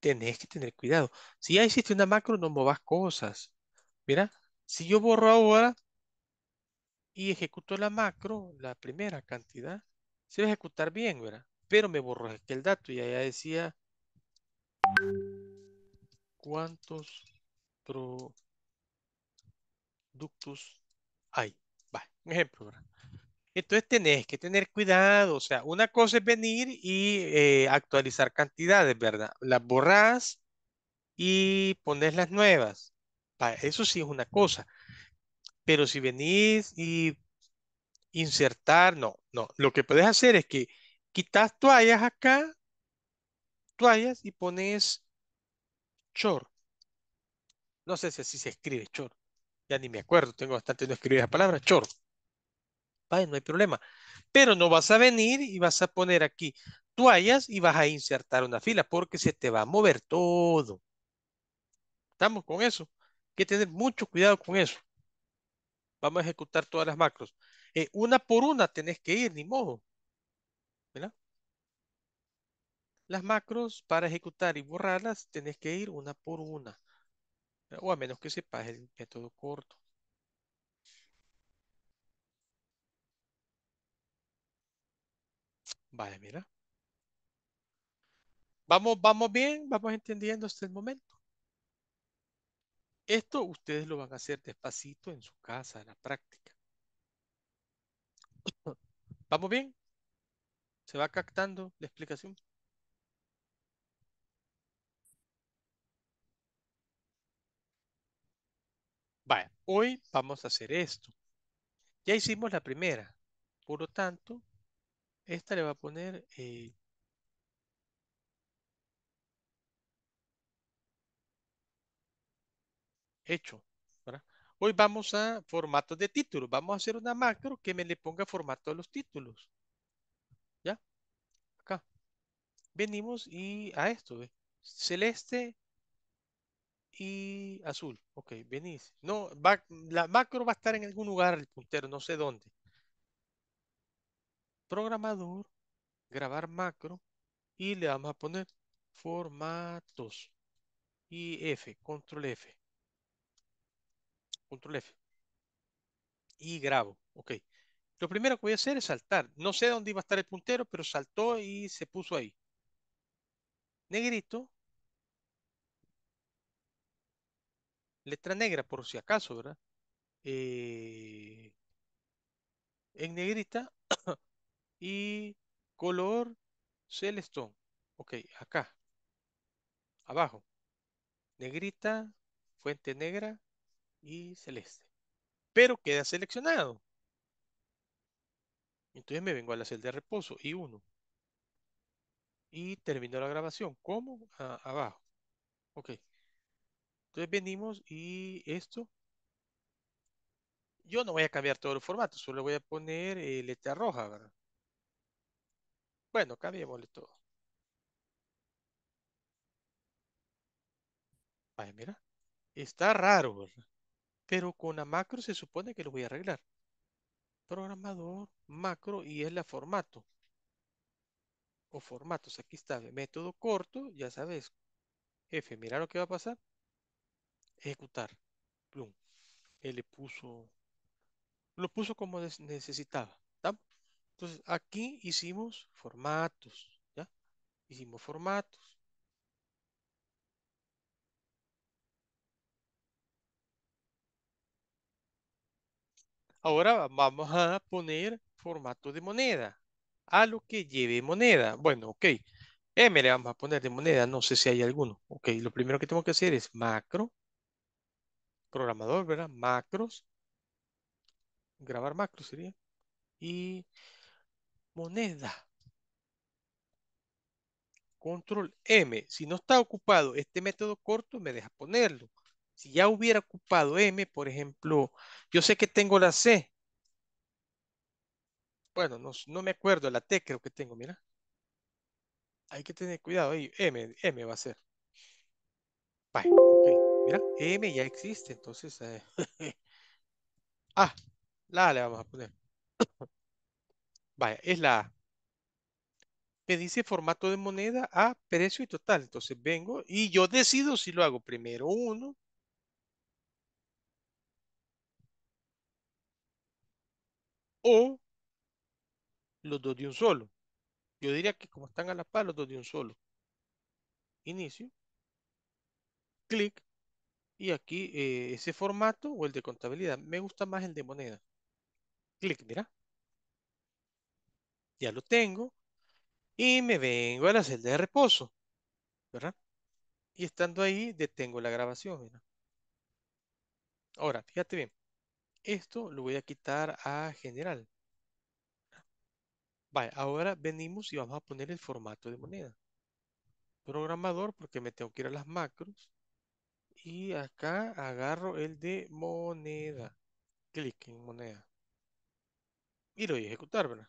tenés que tener cuidado. Si ya existe una macro, no movas cosas. Mira, si yo borro ahora y ejecuto la macro, la primera cantidad, se va a ejecutar bien, ¿verdad? Pero me borró el dato y allá decía cuántos productos hay. Va, un ejemplo, ¿verdad? Entonces tenés que tener cuidado, o sea, una cosa es venir y eh, actualizar cantidades, ¿verdad? Las borrás y pones las nuevas. Eso sí es una cosa. Pero si venís y insertar, no, no. Lo que puedes hacer es que quitas toallas acá, toallas y pones chor No sé si así se escribe chor Ya ni me acuerdo, tengo bastante no escribir la palabra chor no hay problema. Pero no vas a venir y vas a poner aquí toallas y vas a insertar una fila porque se te va a mover todo. ¿Estamos con eso? que tener mucho cuidado con eso. Vamos a ejecutar todas las macros. Eh, una por una tenés que ir, ni modo. Las macros para ejecutar y borrarlas tenés que ir una por una. O a menos que sepas el método corto. Vale, mira. Vamos, vamos bien, vamos entendiendo hasta el momento. Esto ustedes lo van a hacer despacito en su casa, en la práctica. ¿Vamos bien? ¿Se va captando la explicación? Vaya, hoy vamos a hacer esto. Ya hicimos la primera. Por lo tanto, esta le va a poner eh, hecho. ¿verdad? Hoy vamos a formato de títulos. Vamos a hacer una macro que me le ponga formato a los títulos. ¿Ya? Acá. Venimos y a esto. Celeste y azul. Ok, venís. No, la macro va a estar en algún lugar, el puntero, no sé dónde. Programador, grabar macro y le vamos a poner formatos. Y F, control F control F. Y grabo. Ok. Lo primero que voy a hacer es saltar. No sé dónde iba a estar el puntero, pero saltó y se puso ahí. Negrito. Letra negra, por si acaso, ¿verdad? Eh, en negrita. y color celestón. Ok, acá. Abajo. Negrita, fuente negra, y celeste. Pero queda seleccionado. Entonces me vengo a la celda de reposo, Y 1 Y termino la grabación. ¿Cómo? abajo. Ok. Entonces venimos y esto. Yo no voy a cambiar todo el formato. solo voy a poner eh, letra roja, ¿verdad? Bueno, cambiémosle todo. Vaya, mira. Está raro, ¿verdad? Pero con la macro se supone que lo voy a arreglar. Programador, macro y es la formato. O formatos, aquí está, método corto, ya sabes. F, mira lo que va a pasar. Ejecutar. Él le puso, lo puso como necesitaba. Entonces, aquí hicimos formatos, ¿ya? Hicimos formatos. Ahora vamos a poner formato de moneda. A lo que lleve moneda. Bueno, ok. Eh, M le vamos a poner de moneda. No sé si hay alguno. Ok, lo primero que tengo que hacer es macro. Programador, ¿verdad? Macros. Grabar macro sería. Y moneda control M. Si no está ocupado este método corto, me deja ponerlo. Si ya hubiera ocupado M, por ejemplo, yo sé que tengo la C. Bueno, no, me acuerdo, la T creo que tengo, mira. Hay que tener cuidado ahí. M, M va a ser. mira, M ya existe, entonces. Eh, ah, la A le vamos a poner. Vaya, es la A. Me dice formato de moneda A, precio y total. Entonces vengo y yo decido si lo hago primero uno o los dos de un solo. Yo diría que como están a la par, los dos de un solo. Inicio. Clic. Y aquí eh, ese formato o el de contabilidad. Me gusta más el de moneda. Clic, mira. Ya lo tengo. Y me vengo a la celda de reposo. ¿Verdad? Y estando ahí, detengo la grabación. Mira. Ahora, fíjate bien. Esto lo voy a quitar a general. Vale, ahora venimos y vamos a poner el formato de moneda. Programador, porque me tengo que ir a las macros. Y acá agarro el de moneda. Clic en moneda. Y lo voy a ejecutar, ¿verdad?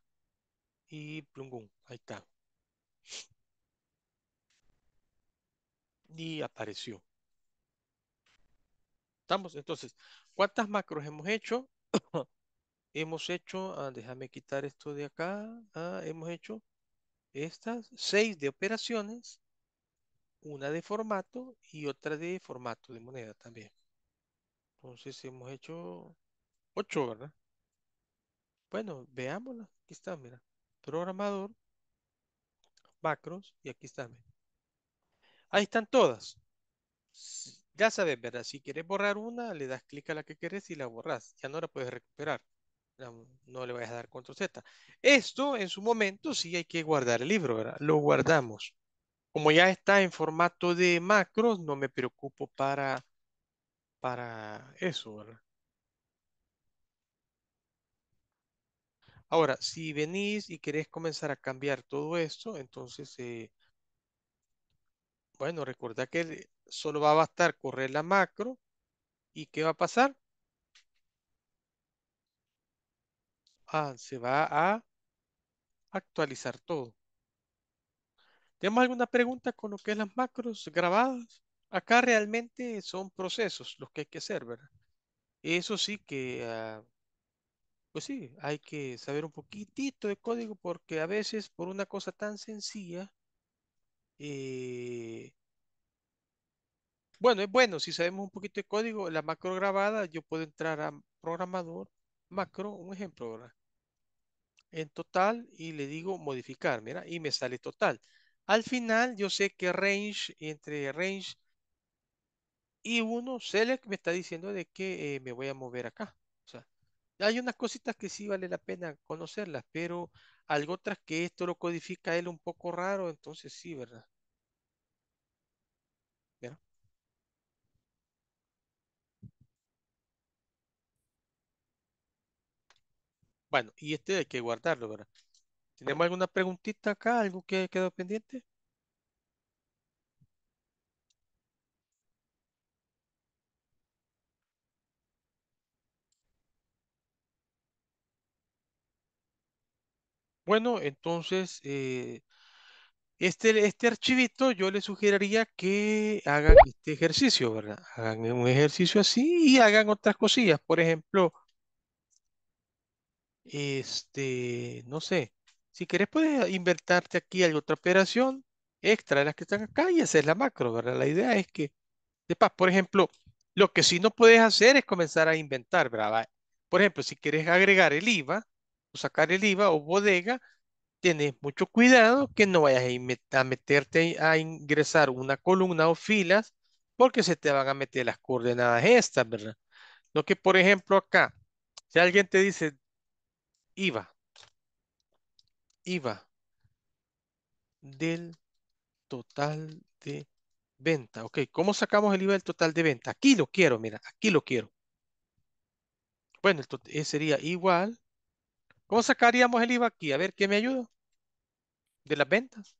Y boom. ahí está. Y apareció. Estamos, entonces, ¿Cuántas macros hemos hecho? hemos hecho, ah, déjame quitar esto de acá, ah, hemos hecho estas seis de operaciones, una de formato y otra de formato de moneda también. Entonces hemos hecho ocho, ¿verdad? Bueno, veámosla. Aquí está, mira. Programador, macros y aquí está. Ahí están todas. Ya sabes, ¿verdad? Si quieres borrar una, le das clic a la que querés y la borras. Ya no la puedes recuperar. No, le vayas a dar control Z. Esto en su momento sí hay que guardar el libro, ¿verdad? Lo guardamos. Como ya está en formato de macros, no me preocupo para, para eso, ¿verdad? Ahora, si venís y querés comenzar a cambiar todo esto, entonces, eh, bueno, recuerda que solo va a bastar correr la macro y ¿qué va a pasar? Ah, se va a actualizar todo. ¿Tenemos alguna pregunta con lo que es las macros grabadas? Acá realmente son procesos los que hay que hacer, ¿verdad? Eso sí que, ah, pues sí, hay que saber un poquitito de código porque a veces por una cosa tan sencilla, eh, bueno, es eh, bueno, si sabemos un poquito de código, la macro grabada, yo puedo entrar a programador, macro, un ejemplo, ¿verdad? En total y le digo modificar, mira, y me sale total. Al final yo sé que range, entre range y uno, select me está diciendo de que eh, me voy a mover acá. O sea, hay unas cositas que sí vale la pena conocerlas, pero algo otras que esto lo codifica él un poco raro, entonces sí, ¿verdad? Bueno, y este hay que guardarlo, ¿verdad? ¿Tenemos alguna preguntita acá? ¿Algo que quedó pendiente? Bueno, entonces, eh, este, este archivito yo le sugeriría que hagan este ejercicio, ¿verdad? Hagan un ejercicio así y hagan otras cosillas. Por ejemplo, este, no sé. Si querés, puedes inventarte aquí hay otra operación extra de las que están acá y hacer la macro, ¿verdad? La idea es que, de por ejemplo, lo que sí no puedes hacer es comenzar a inventar, ¿verdad? Por ejemplo, si quieres agregar el IVA o sacar el IVA o bodega, tienes mucho cuidado que no vayas a meterte a ingresar una columna o filas porque se te van a meter las coordenadas estas, ¿verdad? Lo que, por ejemplo, acá, si alguien te dice IVA Iva del total de venta. Ok, ¿cómo sacamos el IVA del total de venta? Aquí lo quiero, mira, aquí lo quiero. Bueno, eh, sería igual. ¿Cómo sacaríamos el IVA aquí? A ver, ¿qué me ayuda? De las ventas.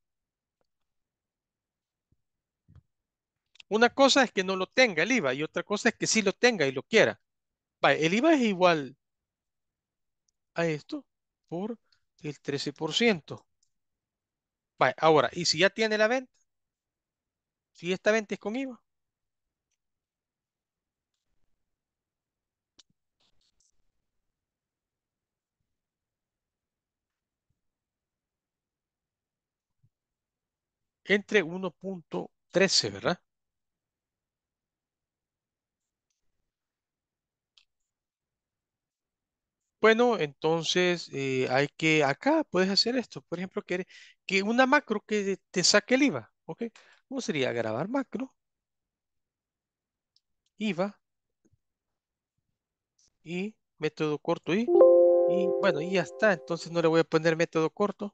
Una cosa es que no lo tenga el IVA y otra cosa es que sí lo tenga y lo quiera. el IVA es igual a esto por el 13%. Vale, ahora, ¿y si ya tiene la venta? Si esta venta es con IVA. Entre 1.13, ¿verdad? bueno, entonces eh, hay que, acá puedes hacer esto. Por ejemplo, que, que una macro que te saque el IVA. ¿Ok? ¿Cómo sería? Grabar macro. IVA. Y método corto y, y bueno, y ya está. Entonces no le voy a poner método corto.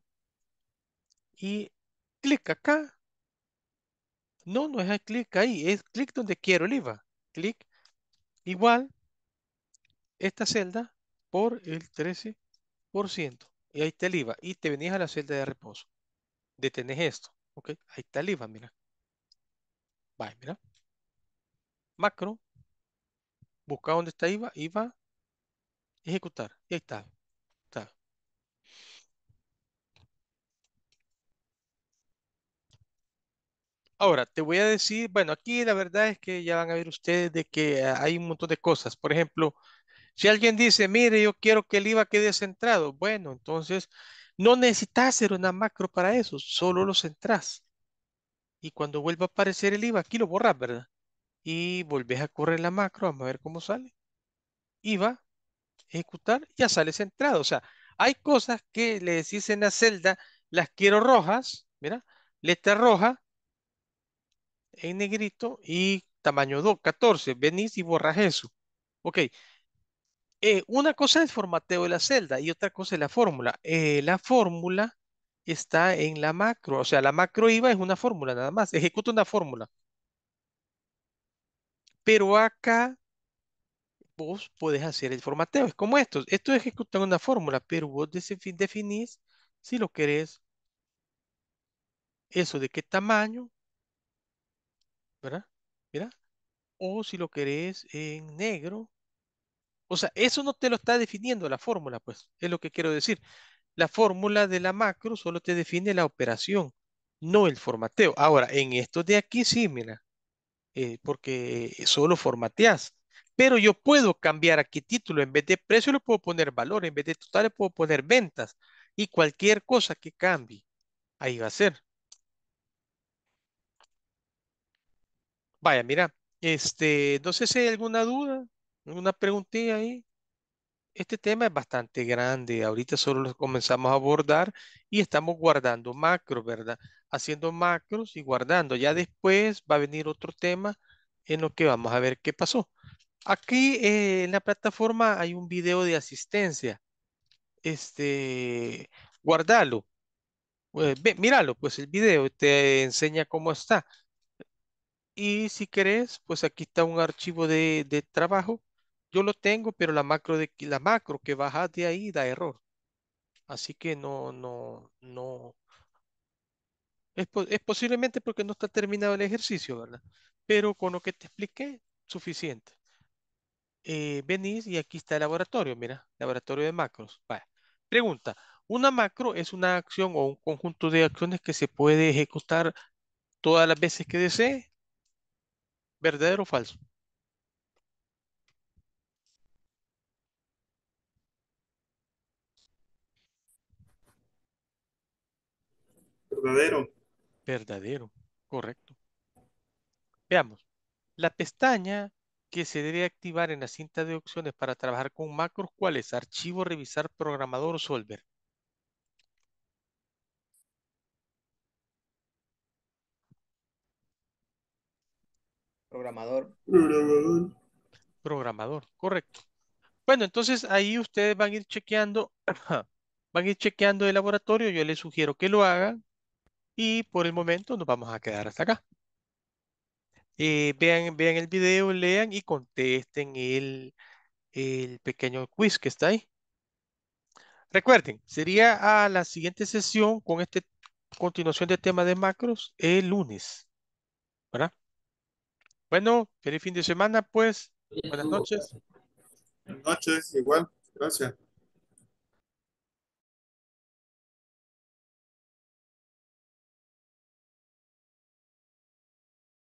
Y clic acá. No, no es clic ahí, es clic donde quiero el IVA. Clic. Igual, esta celda por el 13%. Y ahí está el IVA. Y te venís a la celda de reposo. Detenés esto. ¿Ok? Ahí está el IVA, mira. Bye. mira. Macro. Busca dónde está IVA. IVA. Ejecutar. Y ahí está. Está. Ahora, te voy a decir, bueno, aquí la verdad es que ya van a ver ustedes de que hay un montón de cosas. Por ejemplo, si alguien dice, mire, yo quiero que el IVA quede centrado, bueno, entonces no necesitas hacer una macro para eso, solo lo centrás. Y cuando vuelva a aparecer el IVA, aquí lo borras, ¿verdad? Y volvés a correr la macro, vamos a ver cómo sale. IVA, ejecutar, ya sale centrado. O sea, hay cosas que le decís en la celda, las quiero rojas, mira, letra roja, en negrito y tamaño 2, 14. Venís y borras eso. Ok, eh, una cosa es el formateo de la celda y otra cosa es la fórmula. Eh, la fórmula está en la macro, o sea, la macro IVA es una fórmula nada más, ejecuta una fórmula. Pero acá vos podés hacer el formateo, es como esto, esto ejecuta una fórmula, pero vos definís si lo querés, eso de qué tamaño, ¿verdad? Mira, o si lo querés en negro, o sea, eso no te lo está definiendo la fórmula, pues, es lo que quiero decir. La fórmula de la macro solo te define la operación, no el formateo. Ahora, en esto de aquí sí, mira, eh, porque solo formateas. Pero yo puedo cambiar aquí título, en vez de precio le puedo poner valor, en vez de total le puedo poner ventas y cualquier cosa que cambie, ahí va a ser. Vaya, mira, este, no sé si hay alguna duda. Una preguntita ahí. Este tema es bastante grande. Ahorita solo lo comenzamos a abordar y estamos guardando macros, ¿verdad? Haciendo macros y guardando. Ya después va a venir otro tema en lo que vamos a ver qué pasó. Aquí eh, en la plataforma hay un video de asistencia. Este, guardalo. Eh, míralo, pues el video te enseña cómo está. Y si querés, pues aquí está un archivo de, de trabajo yo lo tengo, pero la macro, que bajas de ahí da error. Así que no, no, no. Es, posiblemente porque no está terminado el ejercicio, ¿verdad? Pero con lo que te expliqué, suficiente. Eh, venís y aquí está el laboratorio, mira, laboratorio de macros. Pregunta, una macro es una acción o un conjunto de acciones que se puede ejecutar todas las veces que desee, verdadero o falso. Verdadero. Verdadero, correcto. Veamos. La pestaña que se debe activar en la cinta de opciones para trabajar con macros, ¿cuál es? Archivo, revisar, programador, solver. Programador. Programador. Programador, correcto. Bueno, entonces ahí ustedes van a ir chequeando, van a ir chequeando el laboratorio. Yo les sugiero que lo hagan y por el momento nos vamos a quedar hasta acá. Eh, vean, vean el video, lean y contesten el, el pequeño quiz que está ahí. Recuerden, sería a la siguiente sesión con este continuación del tema de macros el lunes. ¿Verdad? Bueno, feliz fin de semana, pues. Buenas noches. Buenas noches, igual. Gracias.